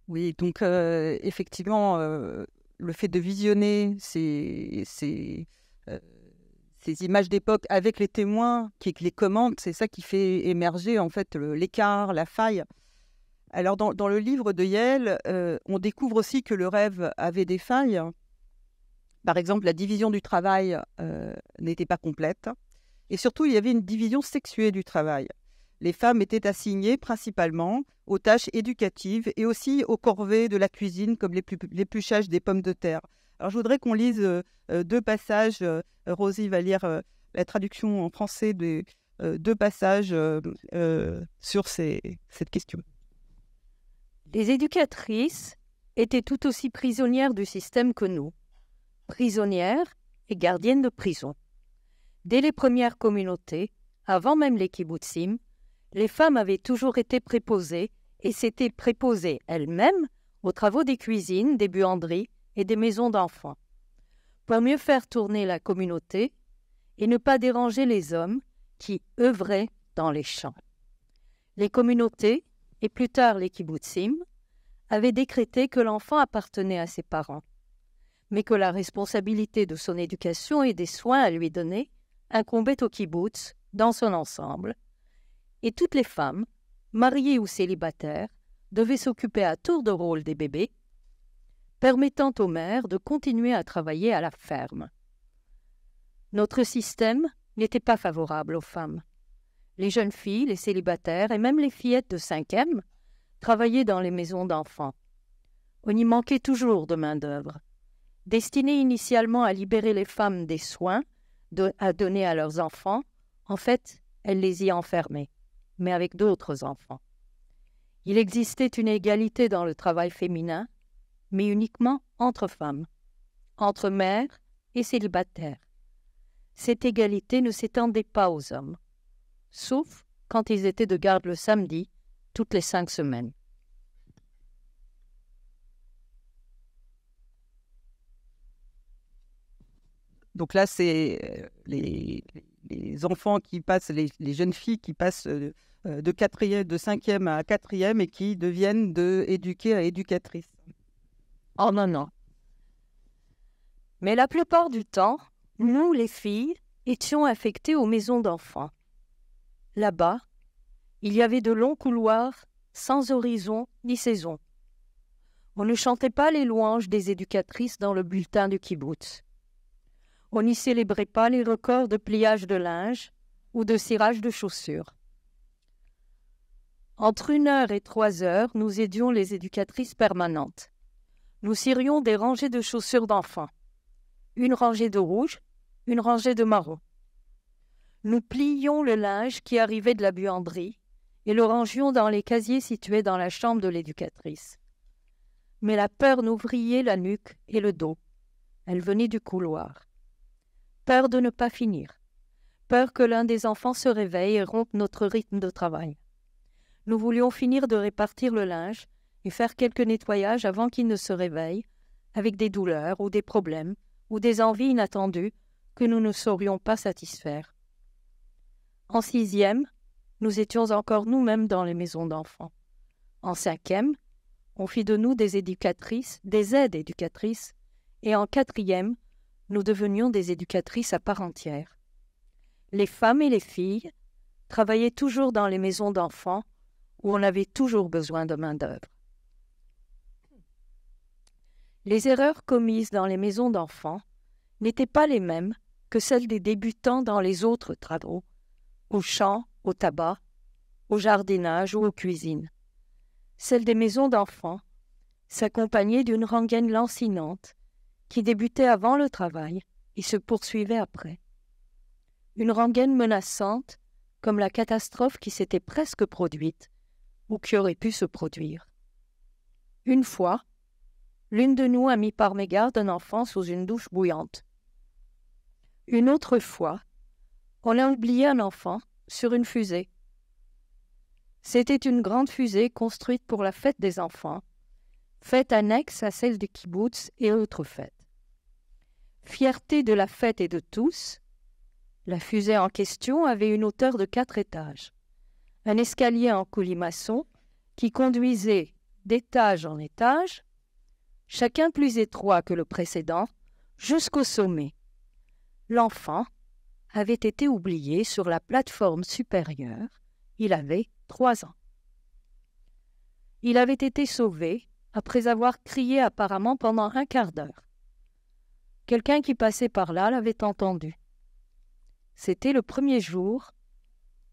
Oui, donc euh, effectivement, euh, le fait de visionner c'est... Euh, ces images d'époque avec les témoins qui les commentent, c'est ça qui fait émerger en fait l'écart, la faille. Alors dans, le livre de Yale, euh, on découvre aussi que le rêve avait des failles. Par exemple, la division du travail euh, n'était pas complète. Et surtout, il y avait une division sexuée du travail. Les femmes étaient assignées principalement aux tâches éducatives et aussi aux corvées de la cuisine comme l'épluchage des pommes de terre. Alors je voudrais qu'on lise euh, euh, deux passages. Euh, Rosie va lire la traduction en français des deux passages sur cette question. Les éducatrices étaient tout aussi prisonnières du système que nous, prisonnières et gardiennes de prison. Dès les premières communautés, avant même les kibbutzim, les femmes avaient toujours été préposées et s'étaient préposées elles-mêmes aux travaux des cuisines, des buanderies et des maisons d'enfants, pour mieux faire tourner la communauté et ne pas déranger les hommes qui œuvraient dans les champs. Les communautés, et plus tard les kibbutzim, avaient décrété que l'enfant appartenait à ses parents, mais que la responsabilité de son éducation et des soins à lui donner incombait au kibbutz dans son ensemble, et toutes les femmes, mariées ou célibataires, devaient s'occuper à tour de rôle des bébés permettant aux mères de continuer à travailler à la ferme. Notre système n'était pas favorable aux femmes. Les jeunes filles, les célibataires et même les fillettes de cinquième travaillaient dans les maisons d'enfants. On y manquait toujours de main-d'œuvre. Destinée initialement à libérer les femmes des soins à donner à leurs enfants, en fait, elles les y enfermaient, mais avec d'autres enfants. Il existait une égalité dans le travail féminin mais uniquement entre femmes, entre mères et célibataires. Cette égalité ne s'étendait pas aux hommes, sauf quand ils étaient de garde le samedi, toutes les cinq semaines. Donc là, c'est euh, les, enfants qui passent, les, jeunes filles qui passent euh, euh, de, quatrième, de cinquième à quatrième et qui deviennent de éduquées à éducatrices. Oh non Mais la plupart du temps, nous, les filles, étions affectées aux maisons d'enfants. Là-bas, il y avait de longs couloirs sans horizon ni saison. On ne chantait pas les louanges des éducatrices dans le bulletin du kibbutz. On n'y célébrait pas les records de pliage de linge ou de cirage de chaussures. Entre une heure et trois heures, nous aidions les éducatrices permanentes nous cirions des rangées de chaussures d'enfants. Une rangée de rouge, une rangée de marron. Nous plions le linge qui arrivait de la buanderie et le rangions dans les casiers situés dans la chambre de l'éducatrice. Mais la peur nous vrillait la nuque et le dos. Elle venait du couloir. Peur de ne pas finir. Peur que l'un des enfants se réveille et rompe notre rythme de travail. Nous voulions finir de répartir le linge, faire quelques nettoyages avant qu'il ne se réveille, avec des douleurs ou des problèmes ou des envies inattendues que nous ne saurions pas satisfaire. En sixième, nous étions encore nous-mêmes dans les maisons d'enfants. En cinquième, on fit de nous des éducatrices, des aides éducatrices, et en quatrième, nous devenions des éducatrices à part entière. Les femmes et les filles travaillaient toujours dans les maisons d'enfants où on avait toujours besoin de main-d'œuvre. Les erreurs commises dans les maisons d'enfants n'étaient pas les mêmes que celles des débutants dans les autres travaux, au champ, au tabac, au jardinage ou aux cuisines. Celles des maisons d'enfants s'accompagnaient d'une rengaine lancinante qui débutait avant le travail et se poursuivait après. Une rengaine menaçante, comme la catastrophe qui s'était presque produite ou qui aurait pu se produire. Une fois, L'une de nous a mis par mégarde un enfant sous une douche bouillante. Une autre fois, on a oublié un enfant sur une fusée. C'était une grande fusée construite pour la fête des enfants, fête annexe à celle des kibbutz et autres fêtes. Fierté de la fête et de tous, la fusée en question avait une hauteur de quatre étages. Un escalier en colimaçon qui conduisait d'étage en étage chacun plus étroit que le précédent, jusqu'au sommet. L'enfant avait été oublié sur la plateforme supérieure. Il avait trois ans. Il avait été sauvé après avoir crié apparemment pendant un quart d'heure. Quelqu'un qui passait par là l'avait entendu. C'était le premier jour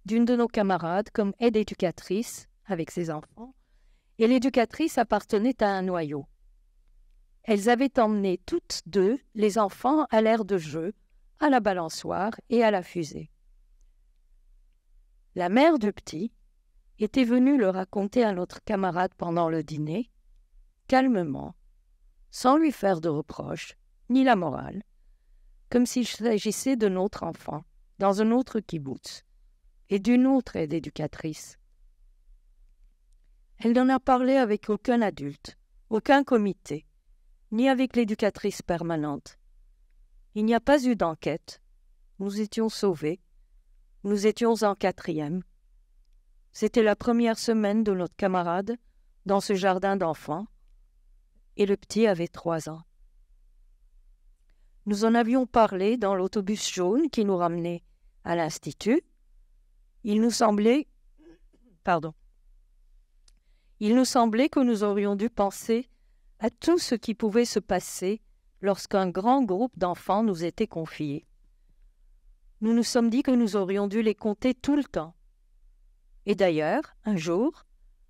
d'une de nos camarades comme aide éducatrice avec ses enfants, et l'éducatrice appartenait à un noyau. Elles avaient emmené toutes deux les enfants à l'air de jeu, à la balançoire et à la fusée. La mère de Petit était venue le raconter à notre camarade pendant le dîner, calmement, sans lui faire de reproches, ni la morale, comme s'il s'agissait d'un autre enfant, dans un autre kibbutz, et d'une autre aide éducatrice. Elle n'en a parlé avec aucun adulte, aucun comité, ni avec l'éducatrice permanente. Il n'y a pas eu d'enquête. Nous étions sauvés. Nous étions en quatrième. C'était la première semaine de notre camarade dans ce jardin d'enfants, et le petit avait trois ans. Nous en avions parlé dans l'autobus jaune qui nous ramenait à l'Institut. Il nous semblait pardon. Il nous semblait que nous aurions dû penser à tout ce qui pouvait se passer lorsqu'un grand groupe d'enfants nous était confié. Nous nous sommes dit que nous aurions dû les compter tout le temps. Et d'ailleurs, un jour,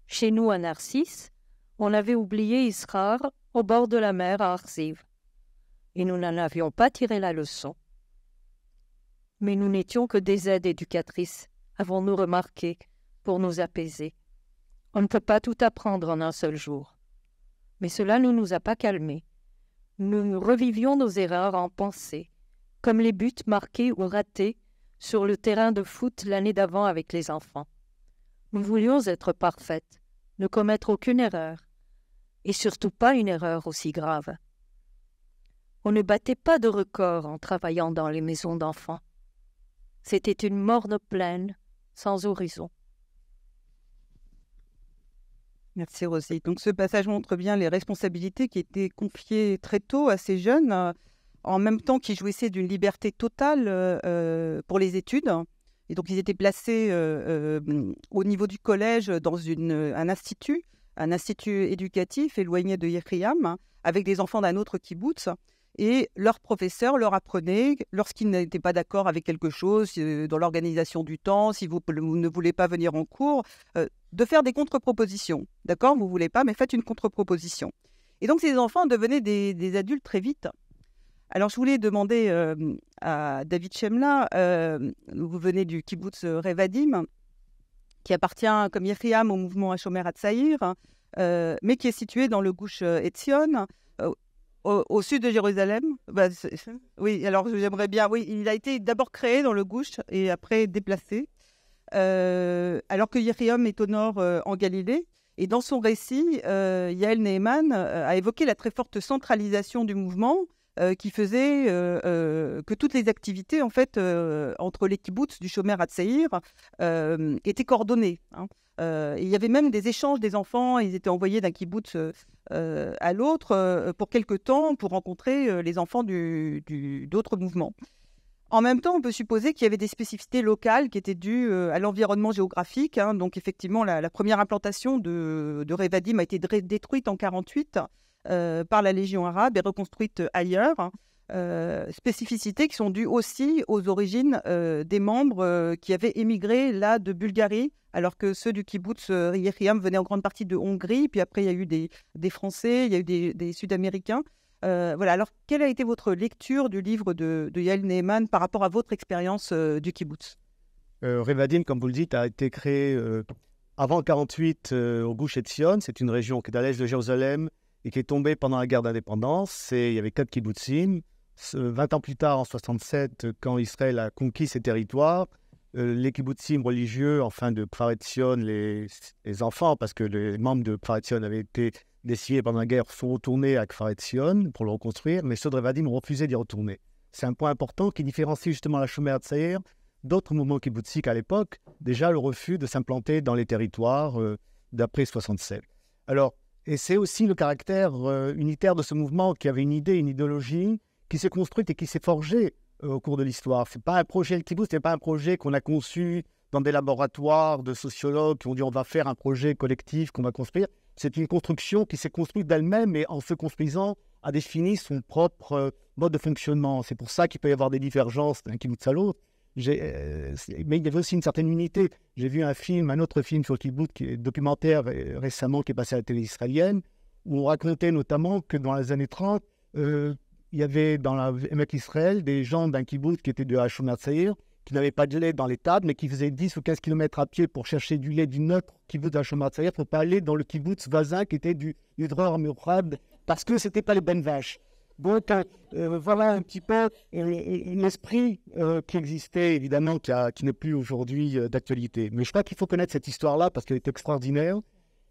chez nous à Narcisse, on avait oublié Israr au bord de la mer à Arziv. Et nous n'en avions pas tiré la leçon. Mais nous n'étions que des aides éducatrices, avons-nous remarqué, pour nous apaiser. On ne peut pas tout apprendre en un seul jour mais cela ne nous a pas calmés. Nous revivions nos erreurs en pensée, comme les buts marqués ou ratés sur le terrain de foot l'année d'avant avec les enfants. Nous voulions être parfaites, ne commettre aucune erreur, et surtout pas une erreur aussi grave. On ne battait pas de record en travaillant dans les maisons d'enfants. C'était une morne plaine, sans horizon. Merci Rosy. Donc ce passage montre bien les responsabilités qui étaient confiées très tôt à ces jeunes, euh, en même temps qu'ils jouissaient d'une liberté totale euh, euh, pour les études. Et donc ils étaient placés au niveau du collège dans un institut, un institut éducatif éloigné de Yerriam, avec des enfants d'un autre kibbutz. Et leurs professeurs leur apprenaient, lorsqu'ils n'étaient pas d'accord avec quelque chose, dans l'organisation du temps, si vous, ne voulez pas venir en cours, de faire des contre-propositions. D'accord Vous ne voulez pas, mais faites une contre-proposition. Et donc, ces enfants devenaient des, adultes très vite. Alors, je voulais demander euh, à David Chemla, euh, vous venez du kibbutz euh, Revadim, qui appartient, comme Yeriam, au mouvement Hachomer Hatzair, mais qui est situé dans le Gouche Etzion, au, sud de Jérusalem. Bah, oui, alors j'aimerais bien. Oui, il a été d'abord créé dans le Gouche et après déplacé euh, alors que Yeriom est au nord euh, en Galilée. Et dans son récit, euh, Yael Neyman a évoqué la très forte centralisation du mouvement qui faisait que toutes les activités en fait entre les kibbutz du chômer à étaient coordonnées. Hein. il y avait même des échanges des enfants, ils étaient envoyés d'un kibbutz à l'autre pour quelque temps pour rencontrer les enfants d'autres mouvements. En même temps, on peut supposer qu'il y avait des spécificités locales qui étaient dues euh, à l'environnement géographique. Hein. Donc effectivement, la, première implantation de, de Revadim a été détruite en 1948 euh, par la Légion arabe et reconstruite ailleurs. Hein. Euh, spécificités qui sont dues aussi aux origines des membres qui avaient émigré là de Bulgarie, alors que ceux du kibbutz Yeriam venaient en grande partie de Hongrie, puis après il y a eu des, Français, il y a eu des Sud-Américains. Euh, voilà, alors quelle a été votre lecture du livre de, Yael Neyman par rapport à votre expérience euh, du kibbutz euh, Revadim, comme vous le dites, a été créé euh, avant 48 au Gouche Sion. C'est une région qui est à l'est de Jérusalem et qui est tombée pendant la guerre d'indépendance. Il y avait quatre kibbutzim. Vingt ans plus tard, en 67, quand Israël a conquis ces territoires, les kibbutzim religieux, enfin de et les, les enfants, parce que les membres de Sion avaient été les pendant la guerre sont retournés à Kfar Etzion pour le reconstruire, mais ceux de refusait d'y retourner. C'est un point important qui différencie justement la Shomer Tzair d'autres mouvements kibboutziques à l'époque, déjà le refus de s'implanter dans les territoires euh, d'après 67. Alors, et c'est aussi le caractère euh, unitaire de ce mouvement qui avait une idée, une idéologie qui s'est construite et qui s'est forgée euh, au cours de l'histoire. C'est pas un projet, le ce c'est pas un projet qu'on a conçu dans des laboratoires de sociologues qui ont dit on va faire un projet collectif qu'on va construire. C'est une construction qui s'est construite d'elle-même et en se construisant a défini son propre euh, mode de fonctionnement. C'est pour ça qu'il peut y avoir des divergences d'un kibbutz à l'autre. Euh, mais il y avait aussi une certaine unité. J'ai vu un film, un autre film sur le qui est documentaire euh, récemment qui est passé à la télé israélienne, où on racontait notamment que dans les années 30, il y avait dans la Mecque Israël des gens d'un kibbutz qui étaient de Hachon qui n'avaient pas de lait dans les tables, mais qui faisaient 10 ou 15 km à pied pour chercher du lait d'une du d'un kibbutz à chemin Il ne faut pas aller dans le kibbutz voisin qui était du, du Dror parce que ce n'était pas les bonnes vaches. Donc euh, euh, voilà un petit peu l'esprit esprit euh, qui existait, évidemment, qui, n'est plus aujourd'hui d'actualité. Mais je crois qu'il faut connaître cette histoire-là parce qu'elle est extraordinaire.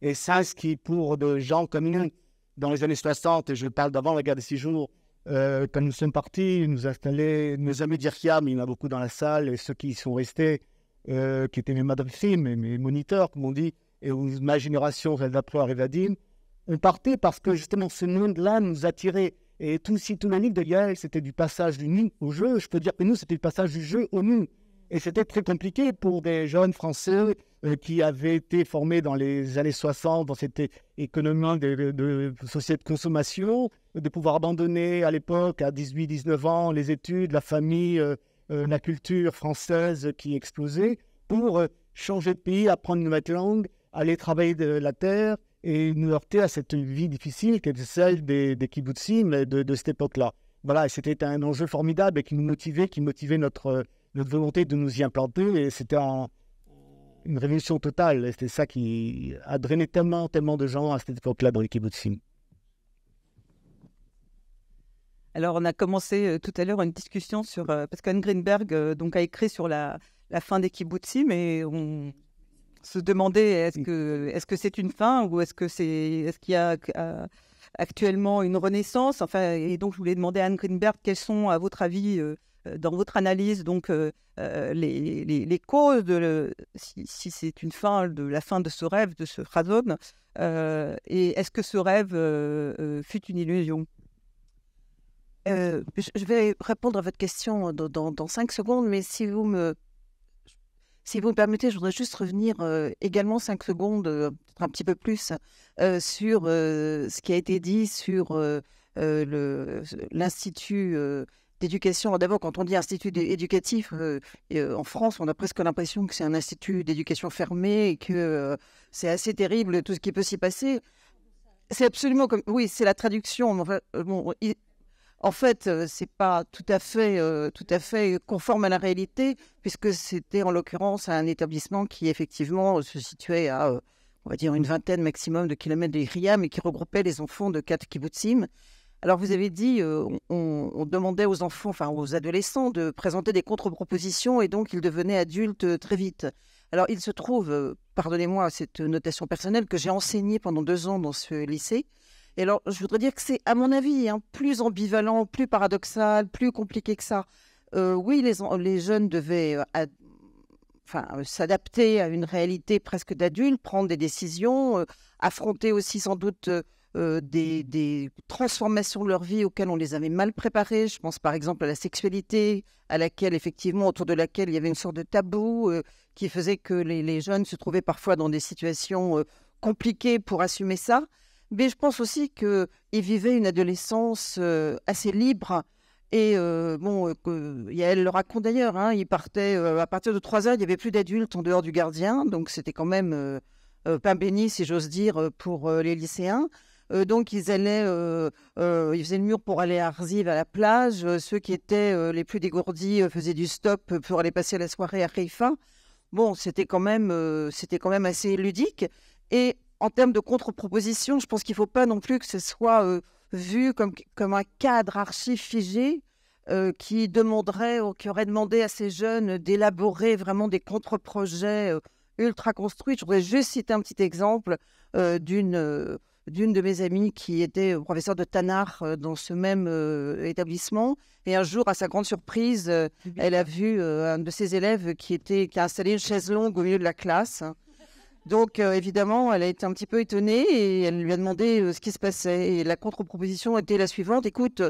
Et ça, ce qui, pour de gens comme nous, dans les années 60, et je parle d'avant la guerre des six jours, euh, quand nous sommes partis, nous installés, nos amis d'Irkiam, il y en a beaucoup dans la salle, et ceux qui sont restés, euh, qui étaient mes madrissines, mes, mes moniteurs, comme on dit, et ma génération, Redapro Arivadine, on partait parce que justement ce monde-là nous attirait. Et tout si tout de Yael, c'était du passage du nu au jeu. Je peux dire que nous, c'était du passage du jeu au nu. Et c'était très compliqué pour des jeunes Français euh, qui avaient été formés dans les années 60, dans cette économie de, société de consommation, de pouvoir abandonner à l'époque, à 18-19 ans, les études, la famille, euh, euh, la culture française qui explosait, pour changer de pays, apprendre une nouvelle langue, aller travailler de la terre et nous heurter à cette vie difficile qui était celle des, des kibbutzim de, de cette époque-là. Voilà, c'était un enjeu formidable et qui nous motivait, qui motivait notre notre volonté de nous y implanter. Et c'était une révolution totale. C'était ça qui a drainé tellement, tellement de gens à cette époque-là dans les kibbutzim. Alors, on a commencé euh, tout à l'heure une discussion sur. Euh, parce qu'Anne Greenberg euh, donc, a écrit sur la, la fin des kibbutzim mais on se demandait est-ce que est-ce que c'est une fin ou est-ce que c'est est qu'il y a actuellement une renaissance enfin et donc je voulais demander à Anne Greenberg quels sont à votre avis euh, dans votre analyse donc euh, euh, les, causes de si, c'est une fin de la fin de ce rêve de ce Khazon euh, et est-ce que ce rêve fut une illusion Je vais répondre à votre question dans, dans, cinq secondes, mais si vous me si vous me permettez, je voudrais juste revenir également cinq secondes, peut-être un petit peu plus, sur ce qui a été dit sur l'Institut d'abord, quand on dit institut éducatif, euh, euh, en France, on a presque l'impression que c'est un institut d'éducation fermé et que euh, c'est assez terrible tout ce qui peut s'y passer. C'est absolument comme... Oui, c'est la traduction. En fait, c'est pas tout à fait, tout à fait conforme à la réalité, puisque c'était en l'occurrence un établissement qui effectivement se situait à, on va dire, une vingtaine maximum de kilomètres de Riyam et qui regroupait les enfants de quatre kibbutzim. Alors, vous avez dit, euh, on, demandait aux enfants, enfin aux adolescents, de présenter des contre-propositions et donc ils devenaient adultes euh, très vite. Alors, il se trouve, euh, pardonnez-moi cette notation personnelle, que j'ai enseigné pendant deux ans dans ce lycée. Et alors, je voudrais dire que c'est, à mon avis, hein, plus ambivalent, plus paradoxal, plus compliqué que ça. oui, les, les, jeunes devaient enfin, s'adapter à une réalité presque d'adulte, prendre des décisions, affronter aussi sans doute euh, des, transformations de leur vie auxquelles on les avait mal préparés. Je pense par exemple à la sexualité, à laquelle effectivement, autour de laquelle il y avait une sorte de tabou euh, qui faisait que les, jeunes se trouvaient parfois dans des situations euh, compliquées pour assumer ça. Mais je pense aussi qu'ils vivaient une adolescence assez libre. Et bon, le raconte d'ailleurs, hein, à partir de 3 heures, il n'y avait plus d'adultes en dehors du gardien, donc c'était quand même pas béni, si j'ose dire, pour les lycéens. Euh, donc, ils allaient, euh, euh, faisaient le mur pour aller à Arzive, à la plage. ceux qui étaient les plus dégourdis faisaient du stop pour aller passer la soirée à Haïfa. Bon, c'était quand même, c'était quand même assez ludique. Et en termes de contre-proposition, je pense qu'il ne faut pas non plus que ce soit vu comme, un cadre archi figé. qui demanderait ou qui aurait demandé à ces jeunes d'élaborer vraiment des contre-projets ultra construits. Je voudrais juste citer un petit exemple d'une d'une de mes amies qui était euh, professeure de Tanar euh, dans ce même euh, établissement. Et un jour, à sa grande surprise, elle a vu un de ses élèves qui, était, a installé une chaise longue au milieu de la classe. Donc, évidemment, elle a été un petit peu étonnée et elle lui a demandé ce qui se passait. Et la contre-proposition était la suivante Écoute,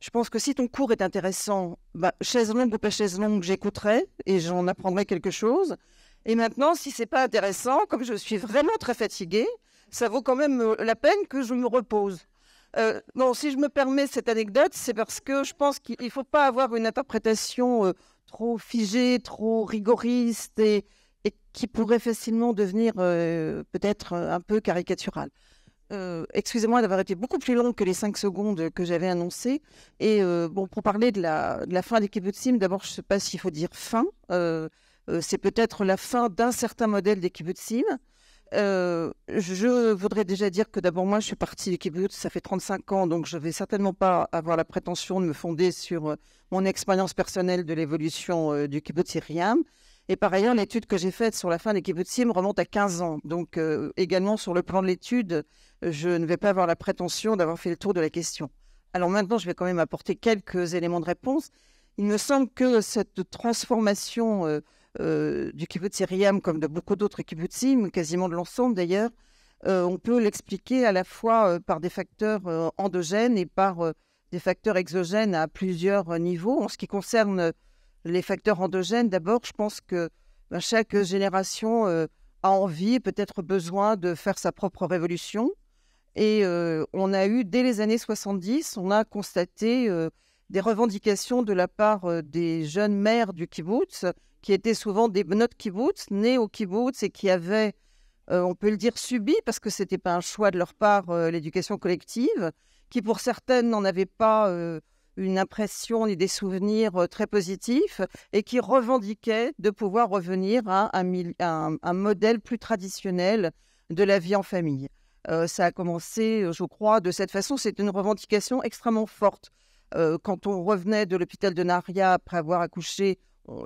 je pense que si ton cours est intéressant, bah, chaise longue ou pas chaise longue, j'écouterai et j'en apprendrai quelque chose. Et maintenant, si c'est pas intéressant, comme je suis vraiment très fatiguée, ça vaut quand même euh, la peine que je me repose. Euh, non, si je me permets cette anecdote, c'est parce que je pense qu'il ne faut pas avoir une interprétation euh, trop figée, trop rigoriste et, qui pourrait facilement devenir euh, peut-être un peu caricaturale. Excusez-moi d'avoir été beaucoup plus long que les cinq secondes que j'avais annoncées. Et bon, pour parler de la, de la fin des kibbutzim, d'abord, je ne sais pas s'il faut dire fin. c'est peut-être la fin d'un certain modèle de kibbutzim. Euh, je voudrais déjà dire que d'abord, moi, je suis partie du kibbutz, ça fait 35 ans, donc je ne vais certainement pas avoir la prétention de me fonder sur euh, mon expérience personnelle de l'évolution euh, du kibbutziriam. Et par ailleurs, l'étude que j'ai faite sur la fin des kibbutzim remonte à 15 ans. Donc, également, sur le plan de l'étude, je ne vais pas avoir la prétention d'avoir fait le tour de la question. Alors maintenant, je vais quand même apporter quelques éléments de réponse. Il me semble que cette transformation euh, du kibbutz comme de beaucoup d'autres kibbutzim, quasiment de l'ensemble d'ailleurs, euh, on peut l'expliquer à la fois euh, par des facteurs endogènes et par des facteurs exogènes à plusieurs niveaux. En ce qui concerne les facteurs endogènes, d'abord, je pense que ben, chaque génération a envie, peut-être besoin de faire sa propre révolution. Et on a eu, dès les années 70, on a constaté des revendications de la part des jeunes mères du kibbutz qui étaient souvent des notes kibbutz, nées au kibbutz et qui avaient, euh, on peut le dire, subi, parce que ce n'était pas un choix de leur part, euh, l'éducation collective, qui pour certaines n'en avaient pas euh, une impression ni des souvenirs très positifs, et qui revendiquaient de pouvoir revenir à un modèle plus traditionnel de la vie en famille. ça a commencé, je crois, de cette façon. C'est une revendication extrêmement forte. quand on revenait de l'hôpital de Naria après avoir accouché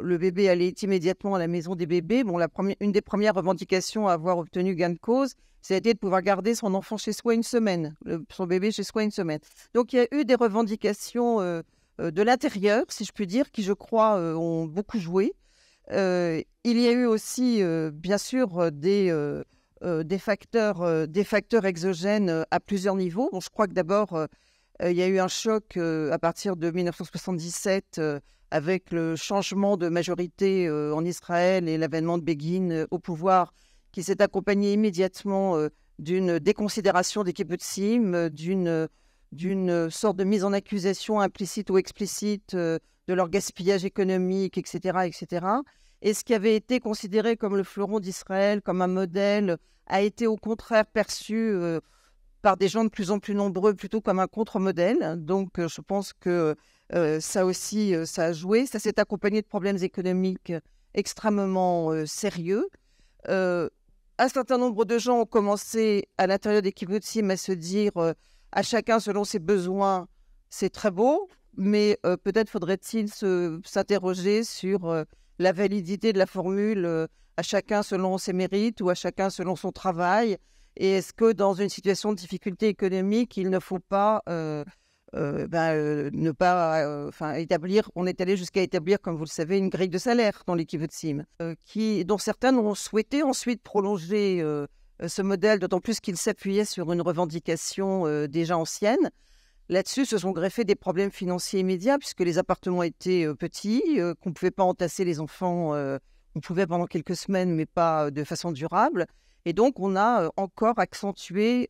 le bébé allait immédiatement à la maison des bébés. Bon, une des premières revendications à avoir obtenu gain de cause, c'était de pouvoir garder son enfant chez soi une semaine, son bébé chez soi une semaine. Donc il y a eu des revendications euh, euh, de l'intérieur, si je puis dire, qui je crois euh, ont beaucoup joué. il y a eu aussi, bien sûr, des, facteurs, des facteurs exogènes à plusieurs niveaux. Bon, je crois que d'abord, il y a eu un choc à partir de 1977 avec le changement de majorité euh, en Israël et l'avènement de Begin euh, au pouvoir, qui s'est accompagné immédiatement euh, d'une déconsidération des kibbutzim, d'une d'une sorte de mise en accusation implicite ou explicite de leur gaspillage économique, etc., etc. Et ce qui avait été considéré comme le fleuron d'Israël, comme un modèle, a été au contraire perçu par des gens de plus en plus nombreux plutôt comme un contre-modèle. Donc je pense que euh, ça aussi, euh, ça a joué. Ça s'est accompagné de problèmes économiques euh, extrêmement sérieux. un certain nombre de gens ont commencé à l'intérieur des kibbutzim à se dire à chacun selon ses besoins, c'est très beau, mais peut-être faudrait-il s'interroger sur la validité de la formule à chacun selon ses mérites ou à chacun selon son travail. Et est-ce que dans une situation de difficulté économique, il ne faut pas euh, bah, euh, ne pas, euh, établir, on est allé jusqu'à établir, comme vous le savez, une grille de salaire dans l'équipe de CIM, qui, dont certains ont souhaité ensuite prolonger ce modèle, d'autant plus qu'il s'appuyait sur une revendication déjà ancienne. Là-dessus, se sont greffés des problèmes financiers immédiats, puisque les appartements étaient petits, qu'on ne pouvait pas entasser les enfants, on pouvait pendant quelques semaines, mais pas de façon durable. Et donc, on a encore accentué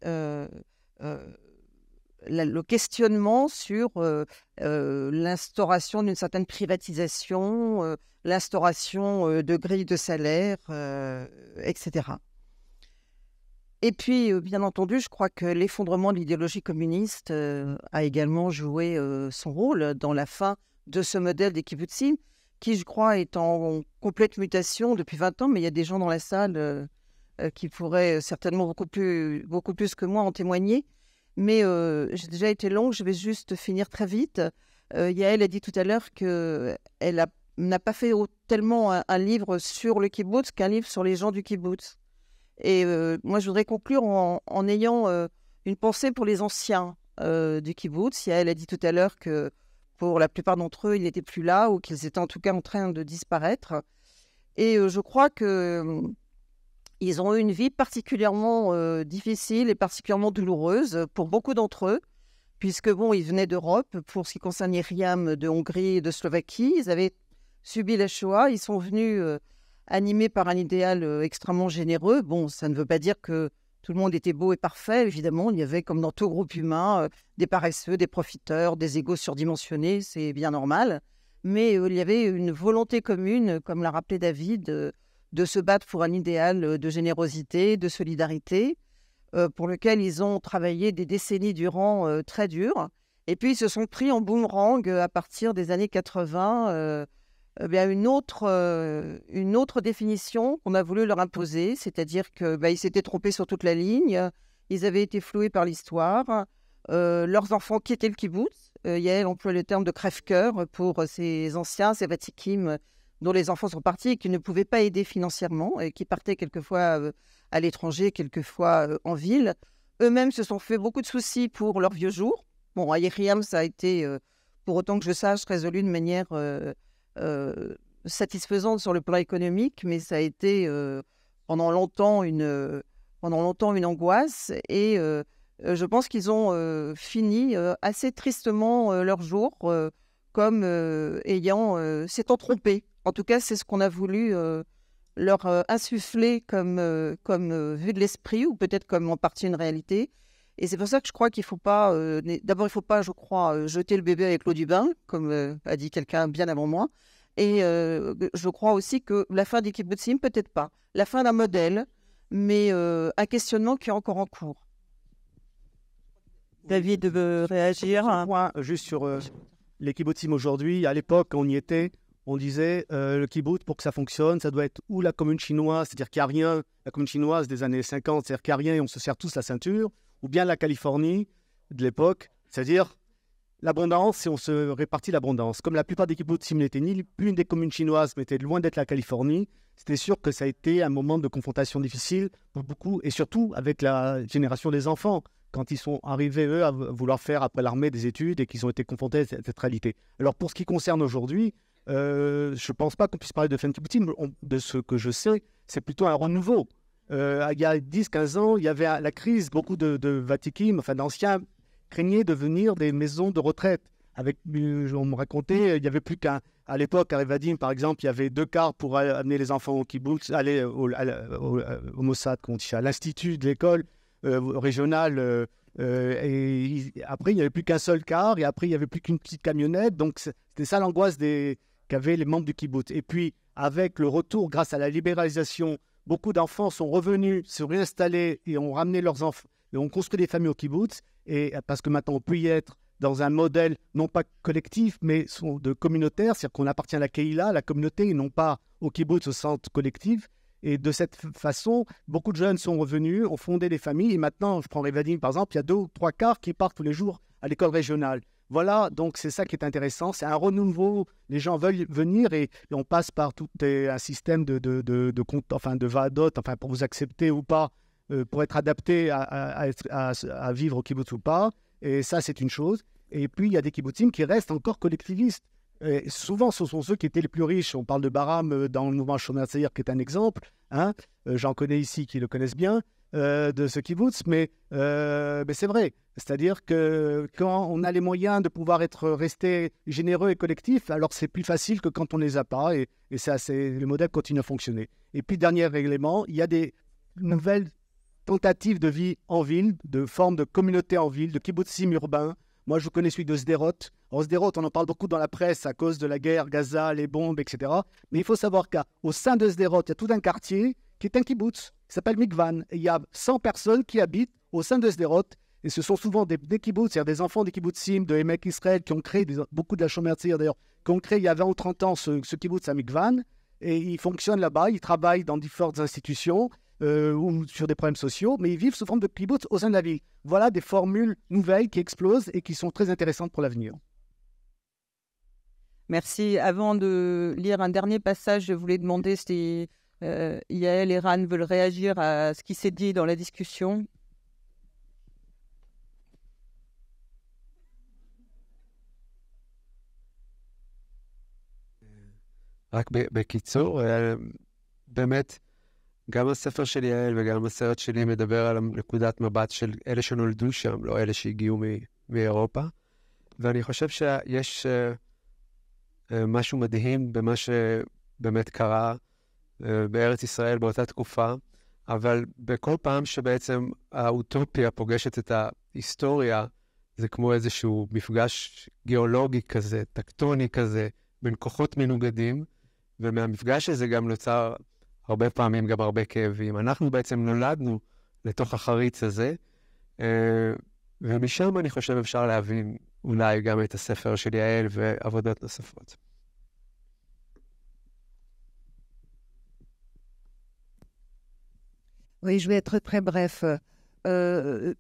le questionnement sur euh, euh, l'instauration d'une certaine privatisation, euh, l'instauration de grilles de salaire, etc. Et puis, bien entendu, je crois que l'effondrement de l'idéologie communiste a également joué son rôle dans la fin de ce modèle des qui, je crois, est en, complète mutation depuis 20 ans, mais il y a des gens dans la salle qui pourraient certainement beaucoup plus que moi en témoigner. Mais euh, j'ai déjà été longue, je vais juste finir très vite. Euh, Yael a dit tout à l'heure qu'elle n'a pas fait tellement un, livre sur le kibbutz qu'un livre sur les gens du kibbutz. Et euh, moi, je voudrais conclure en, en ayant euh, une pensée pour les anciens du kibbutz. Yael a dit tout à l'heure que pour la plupart d'entre eux, ils n'étaient plus là ou qu'ils étaient en tout cas en train de disparaître. Et je crois que ils ont eu une vie particulièrement euh, difficile et particulièrement douloureuse pour beaucoup d'entre eux, puisque bon, ils venaient d'Europe pour ce qui concerne Riam de Hongrie et de Slovaquie. Ils avaient subi la Shoah. Ils sont venus euh, animés par un idéal euh, extrêmement généreux. Bon, ça ne veut pas dire que tout le monde était beau et parfait. Évidemment, il y avait, comme dans tout groupe humain, des paresseux, des profiteurs, des égaux surdimensionnés. C'est bien normal. Mais il y avait une volonté commune, comme l'a rappelé David de se battre pour un idéal euh, de générosité, de solidarité, euh, pour lequel ils ont travaillé des décennies durant euh, très dur. Et puis ils se sont pris en boomerang à partir des années 80, eh bien une autre, une autre définition qu'on a voulu leur imposer, c'est-à-dire qu'ils bah, s'étaient trompés sur toute la ligne, ils avaient été floués par l'histoire, leurs enfants quittaient le kibbutz. Euh, Yael emploie le terme de crève-cœur pour ces anciens, ces vatican dont les enfants sont partis et qui ne pouvaient pas aider financièrement et qui partaient quelquefois euh, à l'étranger, quelquefois euh, en ville. Eux-mêmes se sont fait beaucoup de soucis pour leurs vieux jours. Bon, à Yeriam, ça a été, euh, pour autant que je sache, résolu de manière satisfaisante sur le plan économique, mais ça a été pendant, longtemps une, pendant longtemps une angoisse. Et je pense qu'ils ont fini assez tristement leurs jours comme ayant s'étant trompés en tout cas, c'est ce qu'on a voulu euh, leur euh, insuffler comme, euh, comme vue de l'esprit ou peut-être comme en partie une réalité. Et c'est pour ça que je crois qu'il ne faut pas. D'abord, il ne faut pas, je crois, jeter le bébé avec l'eau du bain, comme a dit quelqu'un bien avant moi. Et je crois aussi que la fin de team, peut-être pas. La fin d'un modèle, mais un questionnement qui est encore en cours. David veut réagir. point Juste sur de team aujourd'hui. À l'époque, on y était on disait euh, le kibboutz, pour que ça fonctionne, ça doit être ou la commune chinoise, c'est-à-dire qu'il n'y a rien, la commune chinoise des années 50, c'est-à-dire qu'il n'y a rien et on se sert tous la ceinture, ou bien la Californie de l'époque, c'est-à-dire l'abondance et on se répartit l'abondance. Comme la plupart des kibboutz, si n'était ni l'une des communes chinoises, mais était loin d'être la Californie, c'était sûr que ça a été un moment de confrontation difficile pour beaucoup, et surtout avec la génération des enfants, quand ils sont arrivés, eux, à vouloir faire après l'armée des études et qu'ils ont été confrontés à cette réalité. Alors pour ce qui concerne aujourd'hui, euh, je ne pense pas qu'on puisse parler de Fenty de ce que je sais, c'est plutôt un renouveau. Euh, il y a 10-15 ans, il y avait la crise. Beaucoup de, de enfin d'anciens, craignaient de venir des maisons de retraite. Avec, euh, on me racontait, il n'y avait plus qu'un. À l'époque, à Rivadim, par exemple, il y avait deux quarts pour amener les enfants au kibbutz, aller au, au, Mossad, à l'institut de l'école régionale. et après, il n'y avait plus qu'un seul quart, et après, il n'y avait plus qu'une petite camionnette. Donc, c'était ça l'angoisse des, avait les membres du kibbutz. Et puis, avec le retour, grâce à la libéralisation, beaucoup d'enfants sont revenus, se réinstallés et ont ramené leurs enfants et ont construit des familles au kibbutz. Et euh, parce que maintenant, on peut y être dans un modèle non pas collectif, mais de communautaire, c'est-à-dire qu'on appartient à la Keïla, à la communauté, et non pas au kibbutz, au centre collectif. Et de cette façon, beaucoup de jeunes sont revenus, ont fondé des familles. Et maintenant, je prends vadim par exemple, il y a deux ou trois quarts qui partent tous les jours à l'école régionale. Voilà, donc c'est ça qui est intéressant. C'est un renouveau. Les gens veulent venir et, on passe par tout un système de, de, de, compte, enfin de vadot, enfin pour vous accepter ou pas, euh, pour être adapté à, vivre au kibbutz ou pas. Et ça, c'est une chose. Et puis, il y a des kibbutzim qui restent encore collectivistes. souvent, ce sont ceux qui étaient les plus riches. On parle de Baram euh, dans le mouvement Shomer qui est un exemple. Hein. Euh, j'en connais ici qui le connaissent bien. Euh, de ce kibbutz, mais, euh, mais c'est vrai. C'est-à-dire que quand on a les moyens de pouvoir être resté généreux et collectif, alors c'est plus facile que quand on ne les a pas, et, et le modèle continue à fonctionner. Et puis, dernier règlement, il y a des nouvelles tentatives de vie en ville, de formes de communauté en ville, de kibbutzim urbains. Moi, je connais celui de Sderot. En Sderot, on en parle beaucoup dans la presse à cause de la guerre, Gaza, les bombes, etc. Mais il faut savoir qu'au sein de Sderot, il y a tout un quartier qui est un kibbutz s'appelle Mikvan. il y a 100 personnes qui habitent au sein de Sderot. Et ce sont souvent des, des kibbutz, c'est-à-dire des enfants des kibbutzim, de Emek Israël, qui ont créé, beaucoup de la d'ailleurs, qui ont créé il y a 20 ou 30 ans ce, ce kibbutz à Mikvan. Et ils fonctionnent là-bas, ils travaillent dans différentes institutions euh, ou sur des problèmes sociaux, mais ils vivent sous forme de kibbutz au sein de la ville. Voilà des formules nouvelles qui explosent et qui sont très intéressantes pour l'avenir. Merci. Avant de lire un dernier passage, je voulais demander si Euh, Yael et Ran veulent réagir à ce qui s'est dit dans la discussion. רק בקיצור, mm. אה, באמת, גם הספר של יעל וגם הסרט שלי מדבר על נקודת מבט של אלה שנולדו שם, לא אלה שהגיעו מאירופה. ואני חושב שיש אה, אה, משהו מדהים במה שבאמת קרה אה, בארץ ישראל באותה תקופה, אבל בכל פעם שבעצם האוטופיה פוגשת את ההיסטוריה, זה כמו איזשהו מפגש גיאולוגי כזה, טקטוני כזה, בין כוחות מנוגדים, ומהמפגש הזה גם נוצר הרבה פעמים גם הרבה כאבים. אנחנו בעצם נולדנו לתוך החריץ הזה, אה, ומשם אני חושב אפשר להבין אולי גם את הספר של יעל ועבודות נוספות. Oui, je vais être très bref. Euh,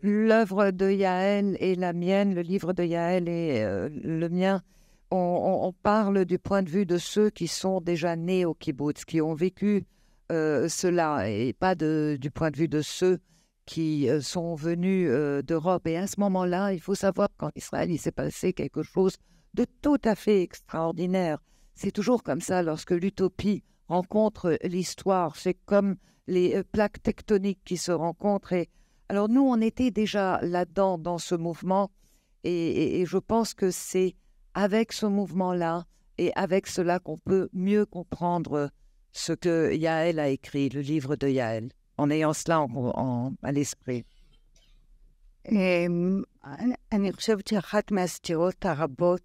l'œuvre de Yaël et la mienne, le livre de Yael et euh, le mien, on, parle du point de vue de ceux qui sont déjà nés au kibbutz, qui ont vécu euh, cela, et pas du point de vue de ceux qui sont venus d'Europe. Et à ce moment-là, il faut savoir qu'en Israël, il s'est passé quelque chose de tout à fait extraordinaire. C'est toujours comme ça lorsque l'utopie rencontre l'histoire. C'est comme les euh, plaques tectoniques qui se rencontrent. alors nous, on était déjà là-dedans, dans ce mouvement, et, je pense que c'est avec ce mouvement-là et avec cela qu'on peut mieux comprendre ce que Yaël a écrit, le livre de Yael, en ayant cela en, à l'esprit. אני חושבת שאחת מהסתירות הרבות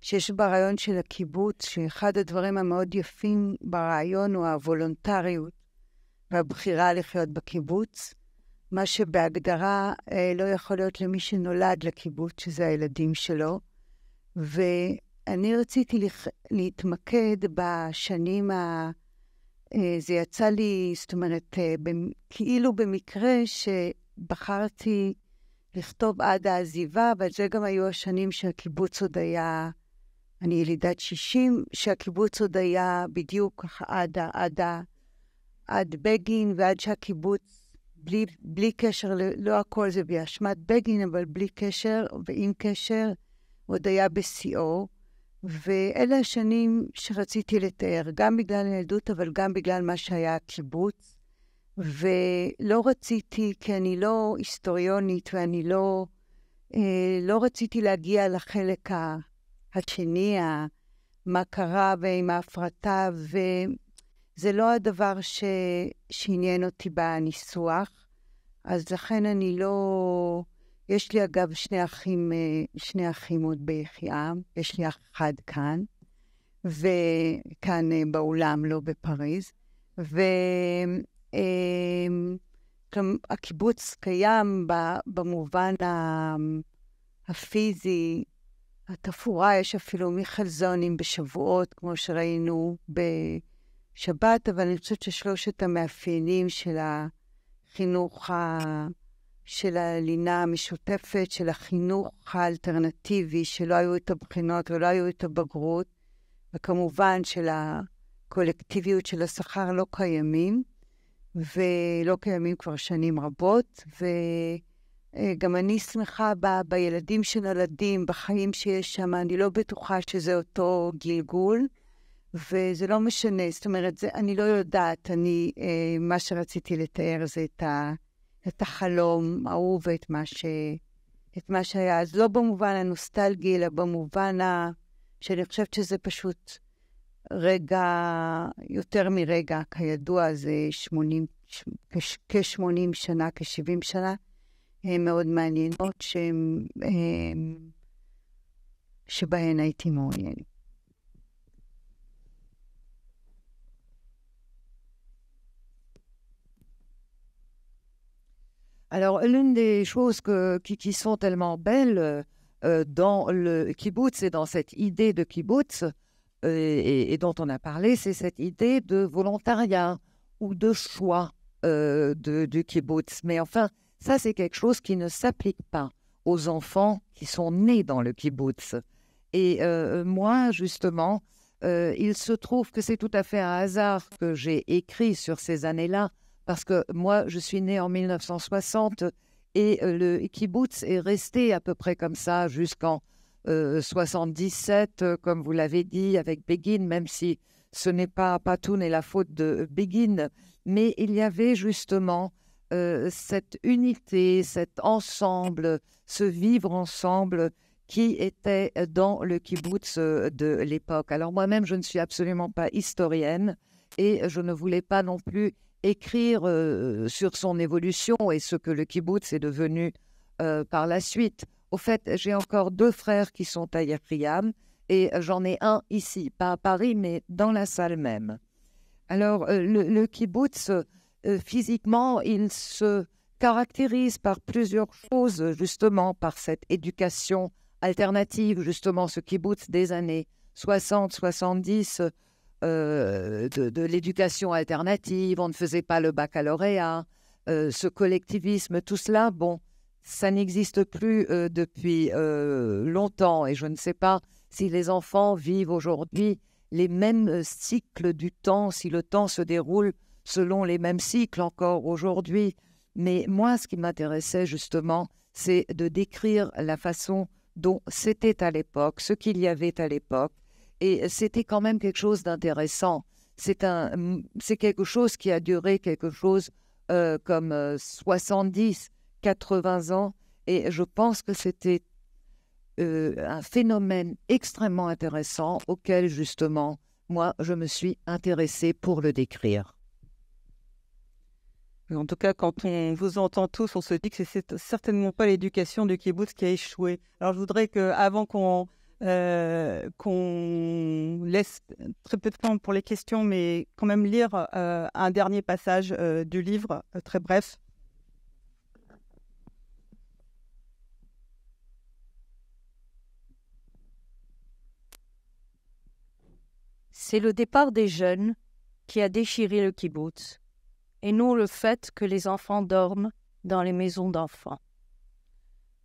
שיש ברעיון של הקיבוץ, שאחד הדברים המאוד יפים ברעיון הוא הוולונטריות והבחירה לחיות בקיבוץ, מה שבהגדרה אה, לא יכול להיות למי שנולד לקיבוץ, שזה הילדים שלו. ואני רציתי לח... להתמקד בשנים ה... אה, זה יצא לי, זאת אומרת, אה, כאילו במקרה שבחרתי לכתוב עד העזיבה, אבל זה גם היו השנים שהקיבוץ עוד היה, אני ילידת 60, שהקיבוץ עוד היה בדיוק ככה עד עד, עד עד בגין ועד שהקיבוץ, בלי, בלי קשר, לא הכל זה באשמת בגין, אבל בלי קשר ועם קשר, עוד היה בשיאו. ואלה השנים שרציתי לתאר, גם בגלל הילדות, אבל גם בגלל מה שהיה הקיבוץ. ולא רציתי, כי אני לא היסטוריונית ואני לא, אה, לא רציתי להגיע לחלק השני, מה קרה ועם ההפרטה, זה לא הדבר שעניין אותי בניסוח, אז לכן אני לא... יש לי אגב שני אחים, אה, שני אחים עוד ביחיעם, יש לי אח אחד כאן, וכאן אה, באולם, לא בפריז. והקיבוץ אה, קיים במובן הפיזי, התפאורה, יש אפילו מיכלזונים בשבועות, כמו שראינו ב... שבת, אבל אני חושבת ששלושת המאפיינים של החינוך, ה... של הלינה המשותפת, של החינוך האלטרנטיבי, שלא היו את הבחינות ולא היו את הבגרות, וכמובן של הקולקטיביות של השכר לא קיימים, ולא קיימים כבר שנים רבות, וגם אני שמחה ב, בילדים שנולדים, בחיים שיש שם, אני לא בטוחה שזה אותו גלגול. וזה לא משנה, זאת אומרת, זה, אני לא יודעת, אני, אה, מה שרציתי לתאר זה את, ה, את החלום ההוא ואת מה, ש, את מה שהיה. אז לא במובן הנוסטלגי, אלא במובן ה, שאני חושבת שזה פשוט רגע, יותר מרגע, כידוע, זה 80, כ-80 שנה, כ-70 שנה, הן אה, מאוד מעניינות, שהם, אה, שבהן הייתי מעוניינת. Alors, l'une des choses qui, sont tellement belles euh, dans le kibbutz et dans cette idée de kibbutz, euh, et, dont on a parlé, c'est cette idée de volontariat ou de choix euh, de, du kibbutz. Mais enfin, ça, c'est quelque chose qui ne s'applique pas aux enfants qui sont nés dans le kibbutz. Et moi, justement, il se trouve que c'est tout à fait un hasard que j'ai écrit sur ces années-là parce que moi, je suis née en 1960 et euh, le kibbutz est resté à peu près comme ça jusqu'en 1977, euh, 77, euh, comme vous l'avez dit, avec Begin, même si ce n'est pas tout et la faute de Begin, mais il y avait justement cette unité, cet ensemble, ce vivre ensemble qui était dans le kibbutz de l'époque. Alors moi-même, je ne suis absolument pas historienne et je ne voulais pas non plus écrire euh, sur son évolution et ce que le kibbutz est devenu euh, par la suite. Au fait, j'ai encore deux frères qui sont à Yerriam et j'en ai un ici, pas à Paris, mais dans la salle même. Alors, euh, le, le, kibbutz, physiquement, il se caractérise par plusieurs choses, justement, par cette éducation alternative, justement, ce kibbutz des années 60, 70, euh, de, l'éducation alternative, on ne faisait pas le baccalauréat, euh, ce collectivisme, tout cela, bon, ça n'existe plus euh, depuis longtemps et je ne sais pas si les enfants vivent aujourd'hui les mêmes cycles du temps, si le temps se déroule selon les mêmes cycles encore aujourd'hui. Mais moi, ce qui m'intéressait justement, c'est de décrire la façon dont c'était à l'époque, ce qu'il y avait à l'époque, et c'était quand même quelque chose d'intéressant. C'est, un, c'est quelque chose qui a duré quelque chose euh, comme 70, euh, 80 ans. Et je pense que c'était euh, un phénomène extrêmement intéressant auquel, justement, moi, je me suis intéressée pour le décrire. En tout cas, quand on vous entend tous, on se dit que c'est certainement pas l'éducation du kibbutz qui a échoué. Alors, je voudrais que, avant qu'on euh, qu'on laisse très peu de temps pour les questions, mais quand même lire euh, un dernier passage euh, du livre, très bref. C'est le départ des jeunes qui a déchiré le kibbutz, et non le fait que les enfants dorment dans les maisons d'enfants.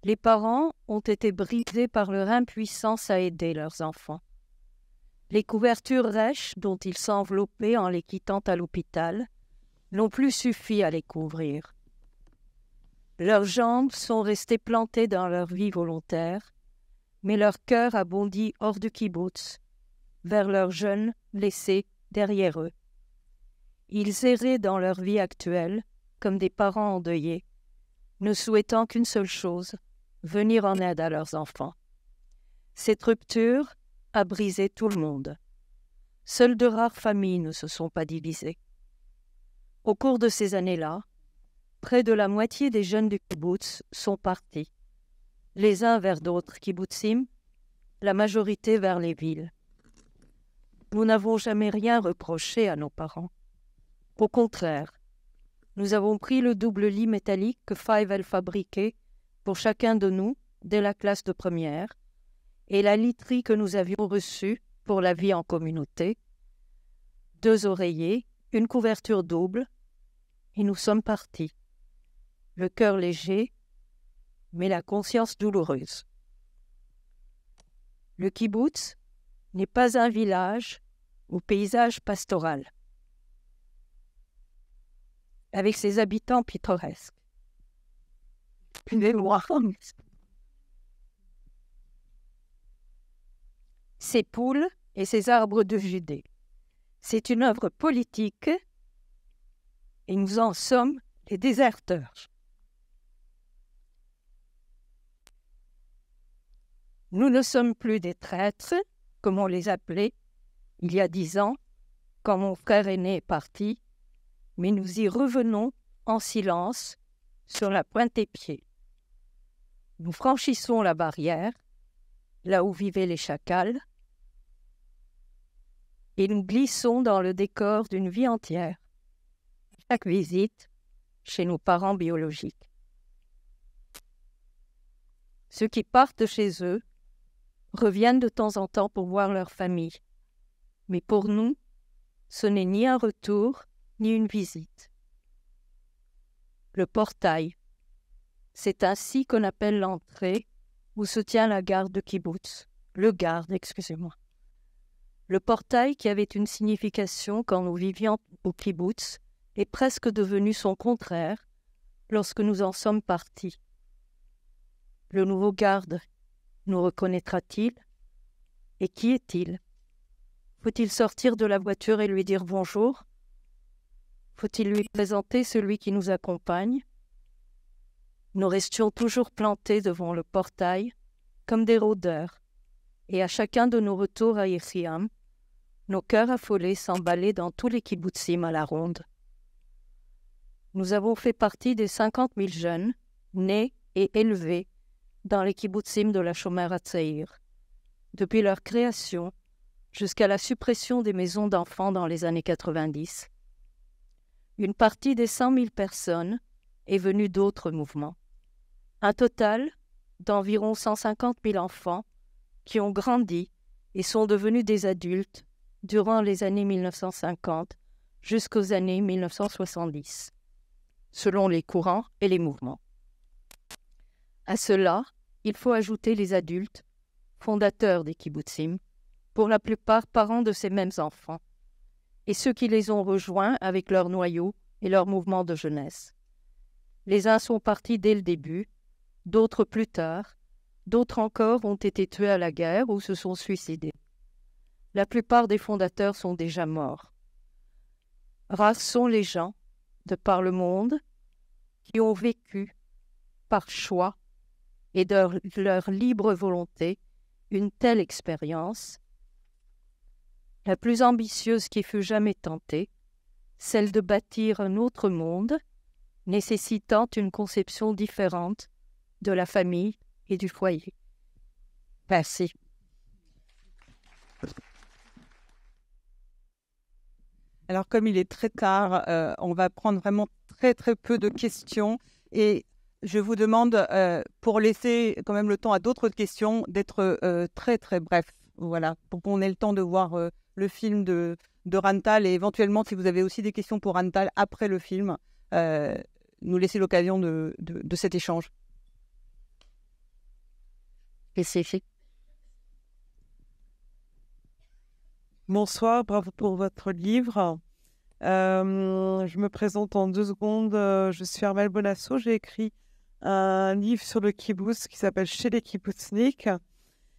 Les parents ont été brisés par leur impuissance à aider leurs enfants. Les couvertures rêches dont ils s'enveloppaient en les quittant à l'hôpital n'ont plus suffi à les couvrir. Leurs jambes sont restées plantées dans leur vie volontaire, mais leur cœur a bondi hors du kibbutz, vers leurs jeunes laissés derrière eux. Ils erraient dans leur vie actuelle, comme des parents endeuillés, ne souhaitant qu'une seule chose, venir en aide à leurs enfants. Cette rupture a brisé tout le monde. Seules de rares familles ne se sont pas divisées. Au cours de ces années-là, près de la moitié des jeunes du kibbutz sont partis, les uns vers d'autres kibbutzim, la majorité vers les villes. Nous n'avons jamais rien reproché à nos parents. Au contraire, nous avons pris le double lit métallique que elle fabriquait pour chacun de nous dès la classe de première et la literie que nous avions reçue pour la vie en communauté, deux oreillers, une couverture double, et nous sommes partis, le cœur léger, mais la conscience douloureuse. Le kibbutz n'est pas un village au paysage pastoral, avec ses habitants pittoresques. Ces poules et ces arbres de Judée. C'est une œuvre politique et nous en sommes les déserteurs. Nous ne sommes plus des traîtres, comme on les appelait il y a dix ans, quand mon frère aîné est parti, mais nous y revenons en silence sur la pointe des pieds. Nous franchissons la barrière, là où vivaient les chacals, et nous glissons dans le décor d'une vie entière. Chaque visite chez nos parents biologiques. Ceux qui partent de chez eux reviennent de temps en temps pour voir leur famille. Mais pour nous, ce n'est ni un retour, ni une visite le portail. C'est ainsi qu'on appelle l'entrée où se tient la garde de kibbutz, le garde, excusez-moi. Le portail qui avait une signification quand nous vivions au kibbutz est presque devenu son contraire lorsque nous en sommes partis. Le nouveau garde nous reconnaîtra-t-il Et qui est-il Faut-il sortir de la voiture et lui dire bonjour faut-il lui présenter celui qui nous accompagne Nous restions toujours plantés devant le portail, comme des rôdeurs, et à chacun de nos retours à Irsiam, nos cœurs affolés s'emballaient dans tous les kibbutzim à la ronde. Nous avons fait partie des cinquante mille jeunes, nés et élevés, dans les kibbutzim de la Chomère Atzeir, depuis leur création jusqu'à la suppression des maisons d'enfants dans les années 90. Une partie des 100 000 personnes est venue d'autres mouvements. Un total d'environ 150 000 enfants qui ont grandi et sont devenus des adultes durant les années 1950 jusqu'aux années 1970, selon les courants et les mouvements. À cela, il faut ajouter les adultes, fondateurs des kibbutzim, pour la plupart parents de ces mêmes enfants, et ceux qui les ont rejoints avec leurs noyaux et leurs mouvements de jeunesse. Les uns sont partis dès le début, d'autres plus tard, d'autres encore ont été tués à la guerre ou se sont suicidés. La plupart des fondateurs sont déjà morts. Rares sont les gens, de par le monde, qui ont vécu, par choix et de leur libre volonté, une telle expérience la plus ambitieuse qui fut jamais tentée, celle de bâtir un autre monde, nécessitant une conception différente de la famille et du foyer. Merci. Alors comme il est très tard, euh, on va prendre vraiment très très peu de questions et je vous demande, euh, pour laisser quand même le temps à d'autres questions, d'être euh, très très bref, voilà, pour qu'on ait le temps de voir le film de, de Rantal et éventuellement si vous avez aussi des questions pour Rantal après le film, euh, nous laisser l'occasion de, de, de, cet échange. fait Bonsoir, bravo pour votre livre. Euh, je me présente en deux secondes. Je suis Armel Bonasso. J'ai écrit un livre sur le kibbutz qui s'appelle Chez les kibbutzniks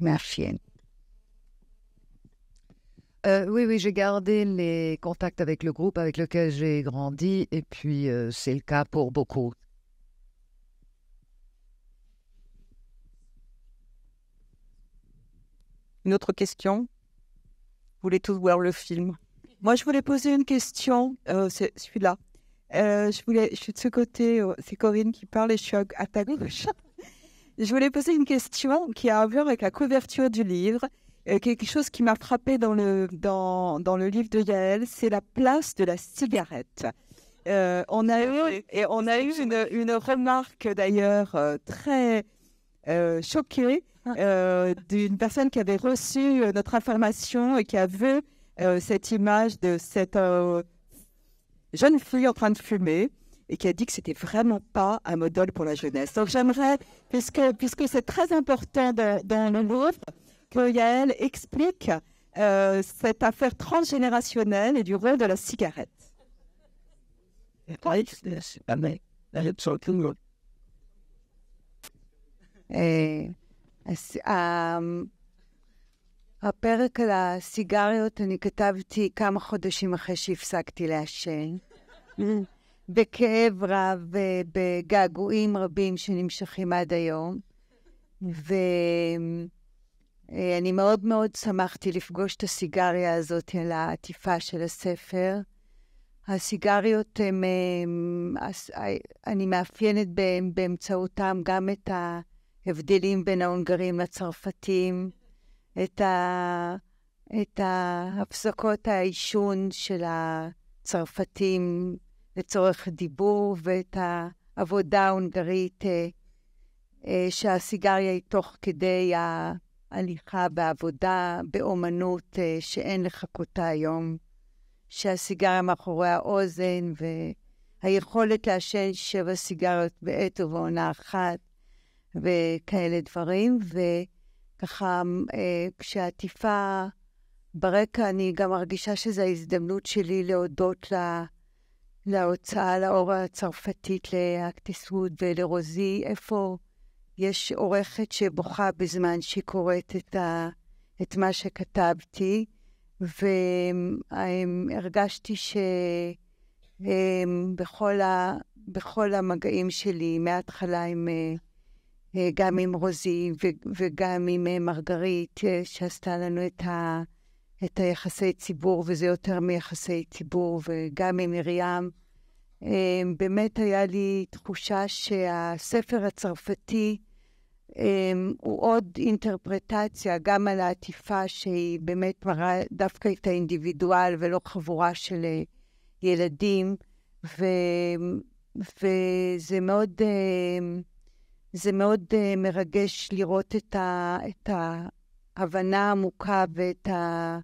Merci. Euh, oui, oui, j'ai gardé les contacts avec le groupe avec lequel j'ai grandi, et puis euh, c'est le cas pour beaucoup. Une autre question Vous voulez tous voir le film Moi, je voulais poser une question, euh, c'est celui-là. je, voulais, je suis de ce côté, c'est Corinne qui parle et je suis à ta gauche. Je voulais poser une question qui a à voir avec la couverture du livre. Euh, quelque chose qui m'a frappé dans le, dans, le livre de Yael, c'est la place de la cigarette. Euh, on a eu, et on a eu une, une remarque d'ailleurs euh, très choquée ah. d'une personne qui avait reçu notre information et qui a vu cette image de cette jeune fille en train de fumer et qui a dit que c'était vraiment pas un modèle pour la jeunesse. Donc j'aimerais, puisque, puisque c'est très important dans le Louvre, que Yael explique euh, cette affaire transgénérationnelle et du rôle de la cigarette. הפרק על הסיגריות אני כתבתי כמה בכאב רב ובגעגועים רבים שנמשכים עד היום. ואני אה, מאוד מאוד שמחתי לפגוש את הסיגריה הזאת על העטיפה של הספר. הסיגריות, הם, אמ, הם, אה, אני מאפיינת בהם, באמצעותם גם את ההבדלים בין ההונגרים לצרפתים, את, ה, את ההפסקות העישון של הצרפתים לצורך דיבור, ואת העבודה ההונגרית אה, אה, שהסיגריה היא תוך כדי ההליכה בעבודה, באומנות אה, שאין לחכותה היום, שהסיגריה מאחורי האוזן, והיכולת לעשן שבע סיגריות בעת ובעונה אחת, וכאלה דברים. וככה, כשהעטיפה ברקע, אני גם מרגישה שזו ההזדמנות שלי להודות לה. להוצאה לאור הצרפתית לאקט ולרוזי, איפה יש עורכת שבוכה בזמן שהיא קוראת את, ה, את מה שכתבתי, והרגשתי שבכל ה, בכל המגעים שלי, מההתחלה עם, אה, גם עם רוזי וגם עם אה, מרגרית, אה, שעשתה לנו את ה... את היחסי ציבור, וזה יותר מיחסי ציבור, וגם עם מרים. אה, באמת היה לי תחושה שהספר הצרפתי אה, הוא עוד אינטרפרטציה, גם על העטיפה שהיא באמת מראה דווקא את האינדיבידואל ולא חבורה של אה, ילדים, ו, וזה מאוד, זה מאוד מרגש לראות את, ה, את ההבנה העמוקה ואת ה...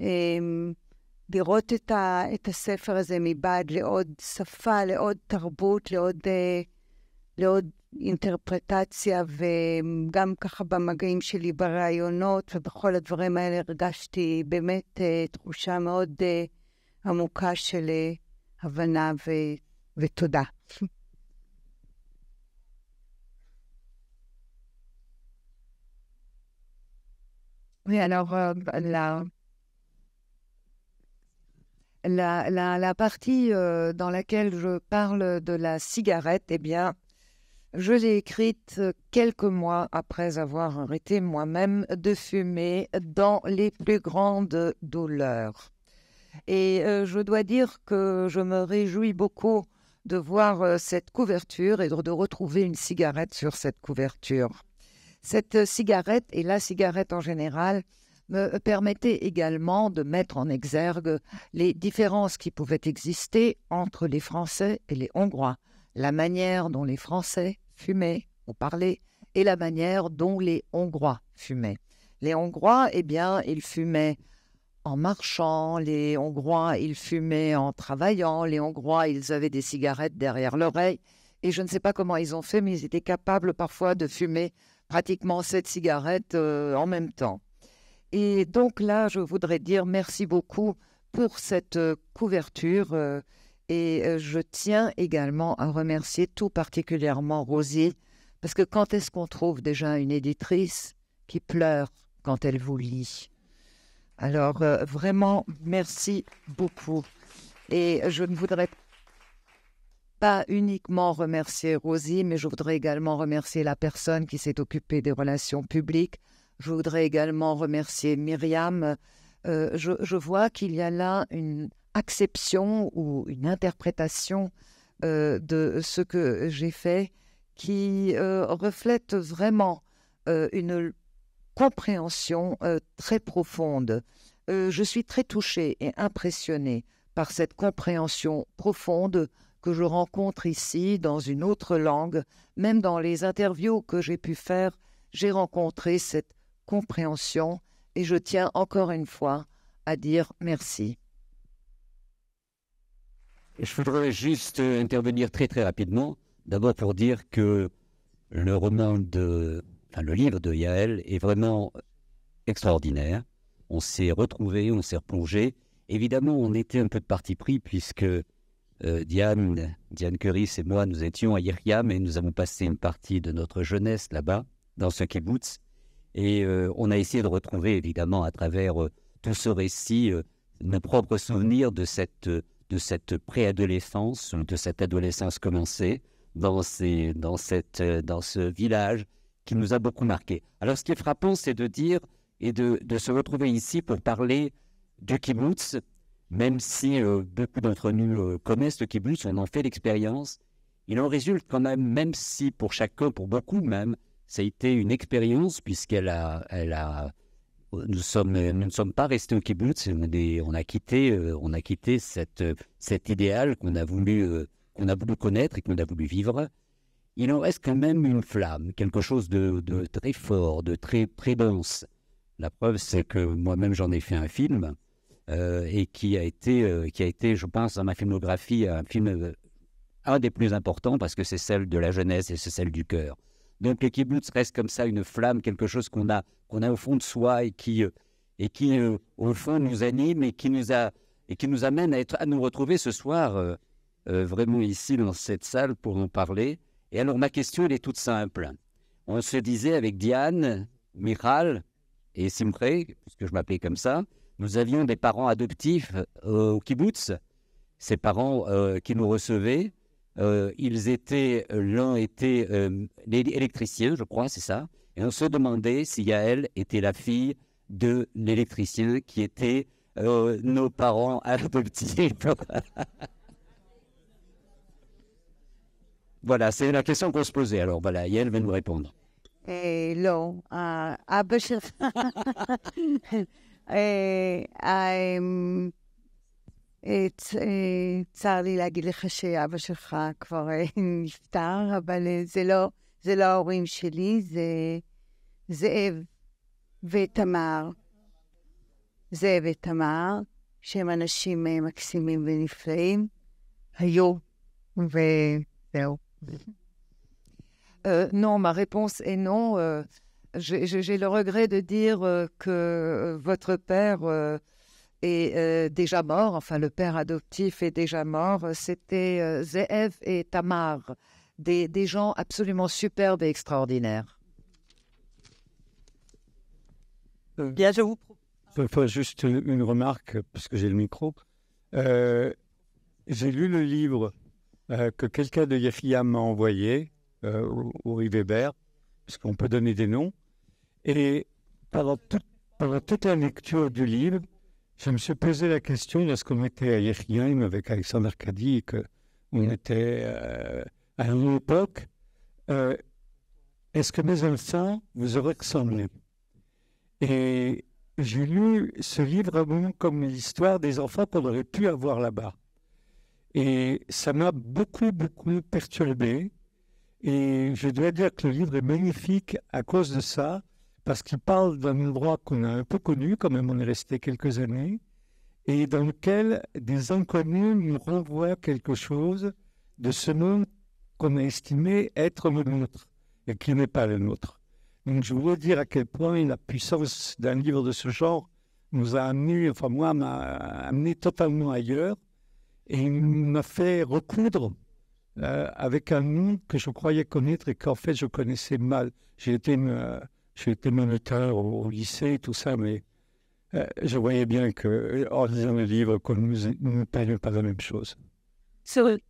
אמ, לראות את, ה, את הספר הזה מבעד לעוד שפה, לעוד תרבות, לעוד, אה, לעוד אינטרפרטציה, וגם ככה במגעים שלי בראיונות ובכל הדברים האלה הרגשתי באמת אה, תחושה מאוד אה, עמוקה של הבנה ו, ותודה. Yeah, no, euh, no. La, partie euh, dans laquelle je parle de la cigarette, eh bien, je l'ai écrite euh, quelques mois après avoir arrêté moi-même de fumer dans les plus grandes douleurs. Et euh, je dois dire que je me réjouis beaucoup de voir cette couverture et de retrouver une cigarette sur cette couverture. Cette cigarette et la cigarette en général me permettait également de mettre en exergue les différences qui pouvaient exister entre les Français et les Hongrois, la manière dont les Français fumaient ou parlaient et la manière dont les Hongrois fumaient. Les Hongrois, eh bien, ils fumaient en marchant, les Hongrois, ils fumaient en travaillant, les Hongrois, ils avaient des cigarettes derrière l'oreille, et je ne sais pas comment ils ont fait, mais ils étaient capables parfois de fumer pratiquement sept cigarettes euh, en même temps. Et donc là, je voudrais dire merci beaucoup pour cette euh, couverture. Euh, et euh, je tiens également à remercier tout particulièrement Rosie parce que quand est-ce qu'on trouve déjà une éditrice qui pleure quand elle vous lit Alors vraiment, merci beaucoup. Et je ne voudrais pas uniquement remercier Rosie, mais je voudrais également remercier la personne qui s'est occupée des relations publiques, je voudrais également remercier Myriam. Euh, je, vois qu'il y a là une acception ou une interprétation euh, de ce que j'ai fait qui euh, reflète vraiment une compréhension très profonde. je suis très touchée et impressionnée par cette compréhension profonde que je rencontre ici dans une autre langue. Même dans les interviews que j'ai pu faire, j'ai rencontré cette compréhension et je tiens encore une fois à dire merci. Je voudrais juste euh, intervenir très très rapidement, d'abord pour dire que le roman de, enfin, le livre de Yael est vraiment extraordinaire. On s'est retrouvé, on s'est replongé. Évidemment, on était un peu de parti pris puisque euh, Diane, Diane Curis et moi, nous étions à Yiriam et nous avons passé une partie de notre jeunesse là-bas, dans ce kibbutz. Et euh, on a essayé de retrouver, évidemment, à travers euh, tout ce récit, euh, nos propres souvenirs de cette, de préadolescence, de cette adolescence commencée dans, ce village qui nous a beaucoup marqués. Alors, ce qui est frappant, c'est de dire et de, de, se retrouver ici pour parler du kibbutz, même si beaucoup d'entre nous connaissent le kibbutz, on en fait l'expérience. Il en résulte quand même, même si pour chacun, pour beaucoup même, ça a été une expérience puisqu'elle a, a, nous, sommes, nous ne sommes pas restés au kibbutz, on a quitté, euh, on a quitté cette, cet idéal qu'on a voulu, euh, a voulu connaître et qu'on a voulu vivre. Il en reste quand même une flamme, quelque chose de, très fort, de très, dense. La preuve, c'est que moi-même j'en ai fait un film euh, et qui a été, qui a été, je pense, dans ma filmographie, un film un des plus importants parce que c'est celle de la jeunesse et c'est celle du cœur. Donc le kibbutz reste comme ça une flamme, quelque chose qu'on a, qu'on a au fond de soi et qui, euh, et qui euh, au fond nous anime et qui nous, a, qui nous amène à, être, à nous retrouver ce soir euh, vraiment ici dans cette salle pour nous parler. Et alors ma question elle est toute simple. On se disait avec Diane, Michal et Simpré, puisque je m'appelais comme ça, nous avions des parents adoptifs au kibbutz, ces parents qui nous recevaient. Euh, ils étaient, euh, l'un était euh, électricien, je crois, c'est ça, et on se demandait si Yael était la fille de l'électricien qui était euh, nos parents adoptifs. voilà, c'est la question qu'on se posait. Alors voilà, Yael va nous répondre. Hello, אבא uh, אה, אה, צר לי להגיד לך שאבא שלך כבר אה, נפטר, אבל זה לא, זה לא ההורים שלי, זה זאב ותמר. זאב ותמר, שהם אנשים מקסימים ונפלאים, היו, וזהו. נו, מה רפונס אינו? J'ai le regret de dire euh, que euh, votre père euh, est euh, déjà mort, enfin le père adoptif est déjà mort, euh, c'était euh, Zeev et Tamar, des, gens absolument superbes et extraordinaires. Bien, je vous propose. Juste une remarque, parce que j'ai le micro. j'ai lu le livre que quelqu'un de Yahya m'a envoyé, euh, Uri Weber, parce qu'on peut donner des noms. Et pendant toute la lecture du livre, je me suis posé la question lorsqu'on était à Yerkheim avec Alexandre Caddy et qu'on était euh, à une époque. Euh, est-ce que mes enfants vous auraient ressemblé Et j'ai lu ce livre comme l'histoire des enfants qu'on aurait pu avoir là-bas. Et ça m'a beaucoup, beaucoup perturbé. Et je dois dire que le livre est magnifique à cause de ça, parce qu'il parle d'un endroit qu'on a un peu connu, quand même on est resté quelques années, et dans lequel des inconnus nous renvoient quelque chose de ce nom qu'on a estimé être le nôtre et qui n'est pas le nôtre. Donc je voulais dire à quel point la puissance d'un livre de ce genre nous a amené, enfin moi, m'a amené totalement ailleurs et m'a fait recoudre euh, avec un nom que je croyais connaître et qu'en fait je connaissais mal. J'ai été euh, J'étais mon moniteur au, au, lycée, tout ça, mais euh, je voyais bien que en lisant le livre, qu'on ne nous, pas la même chose. C'est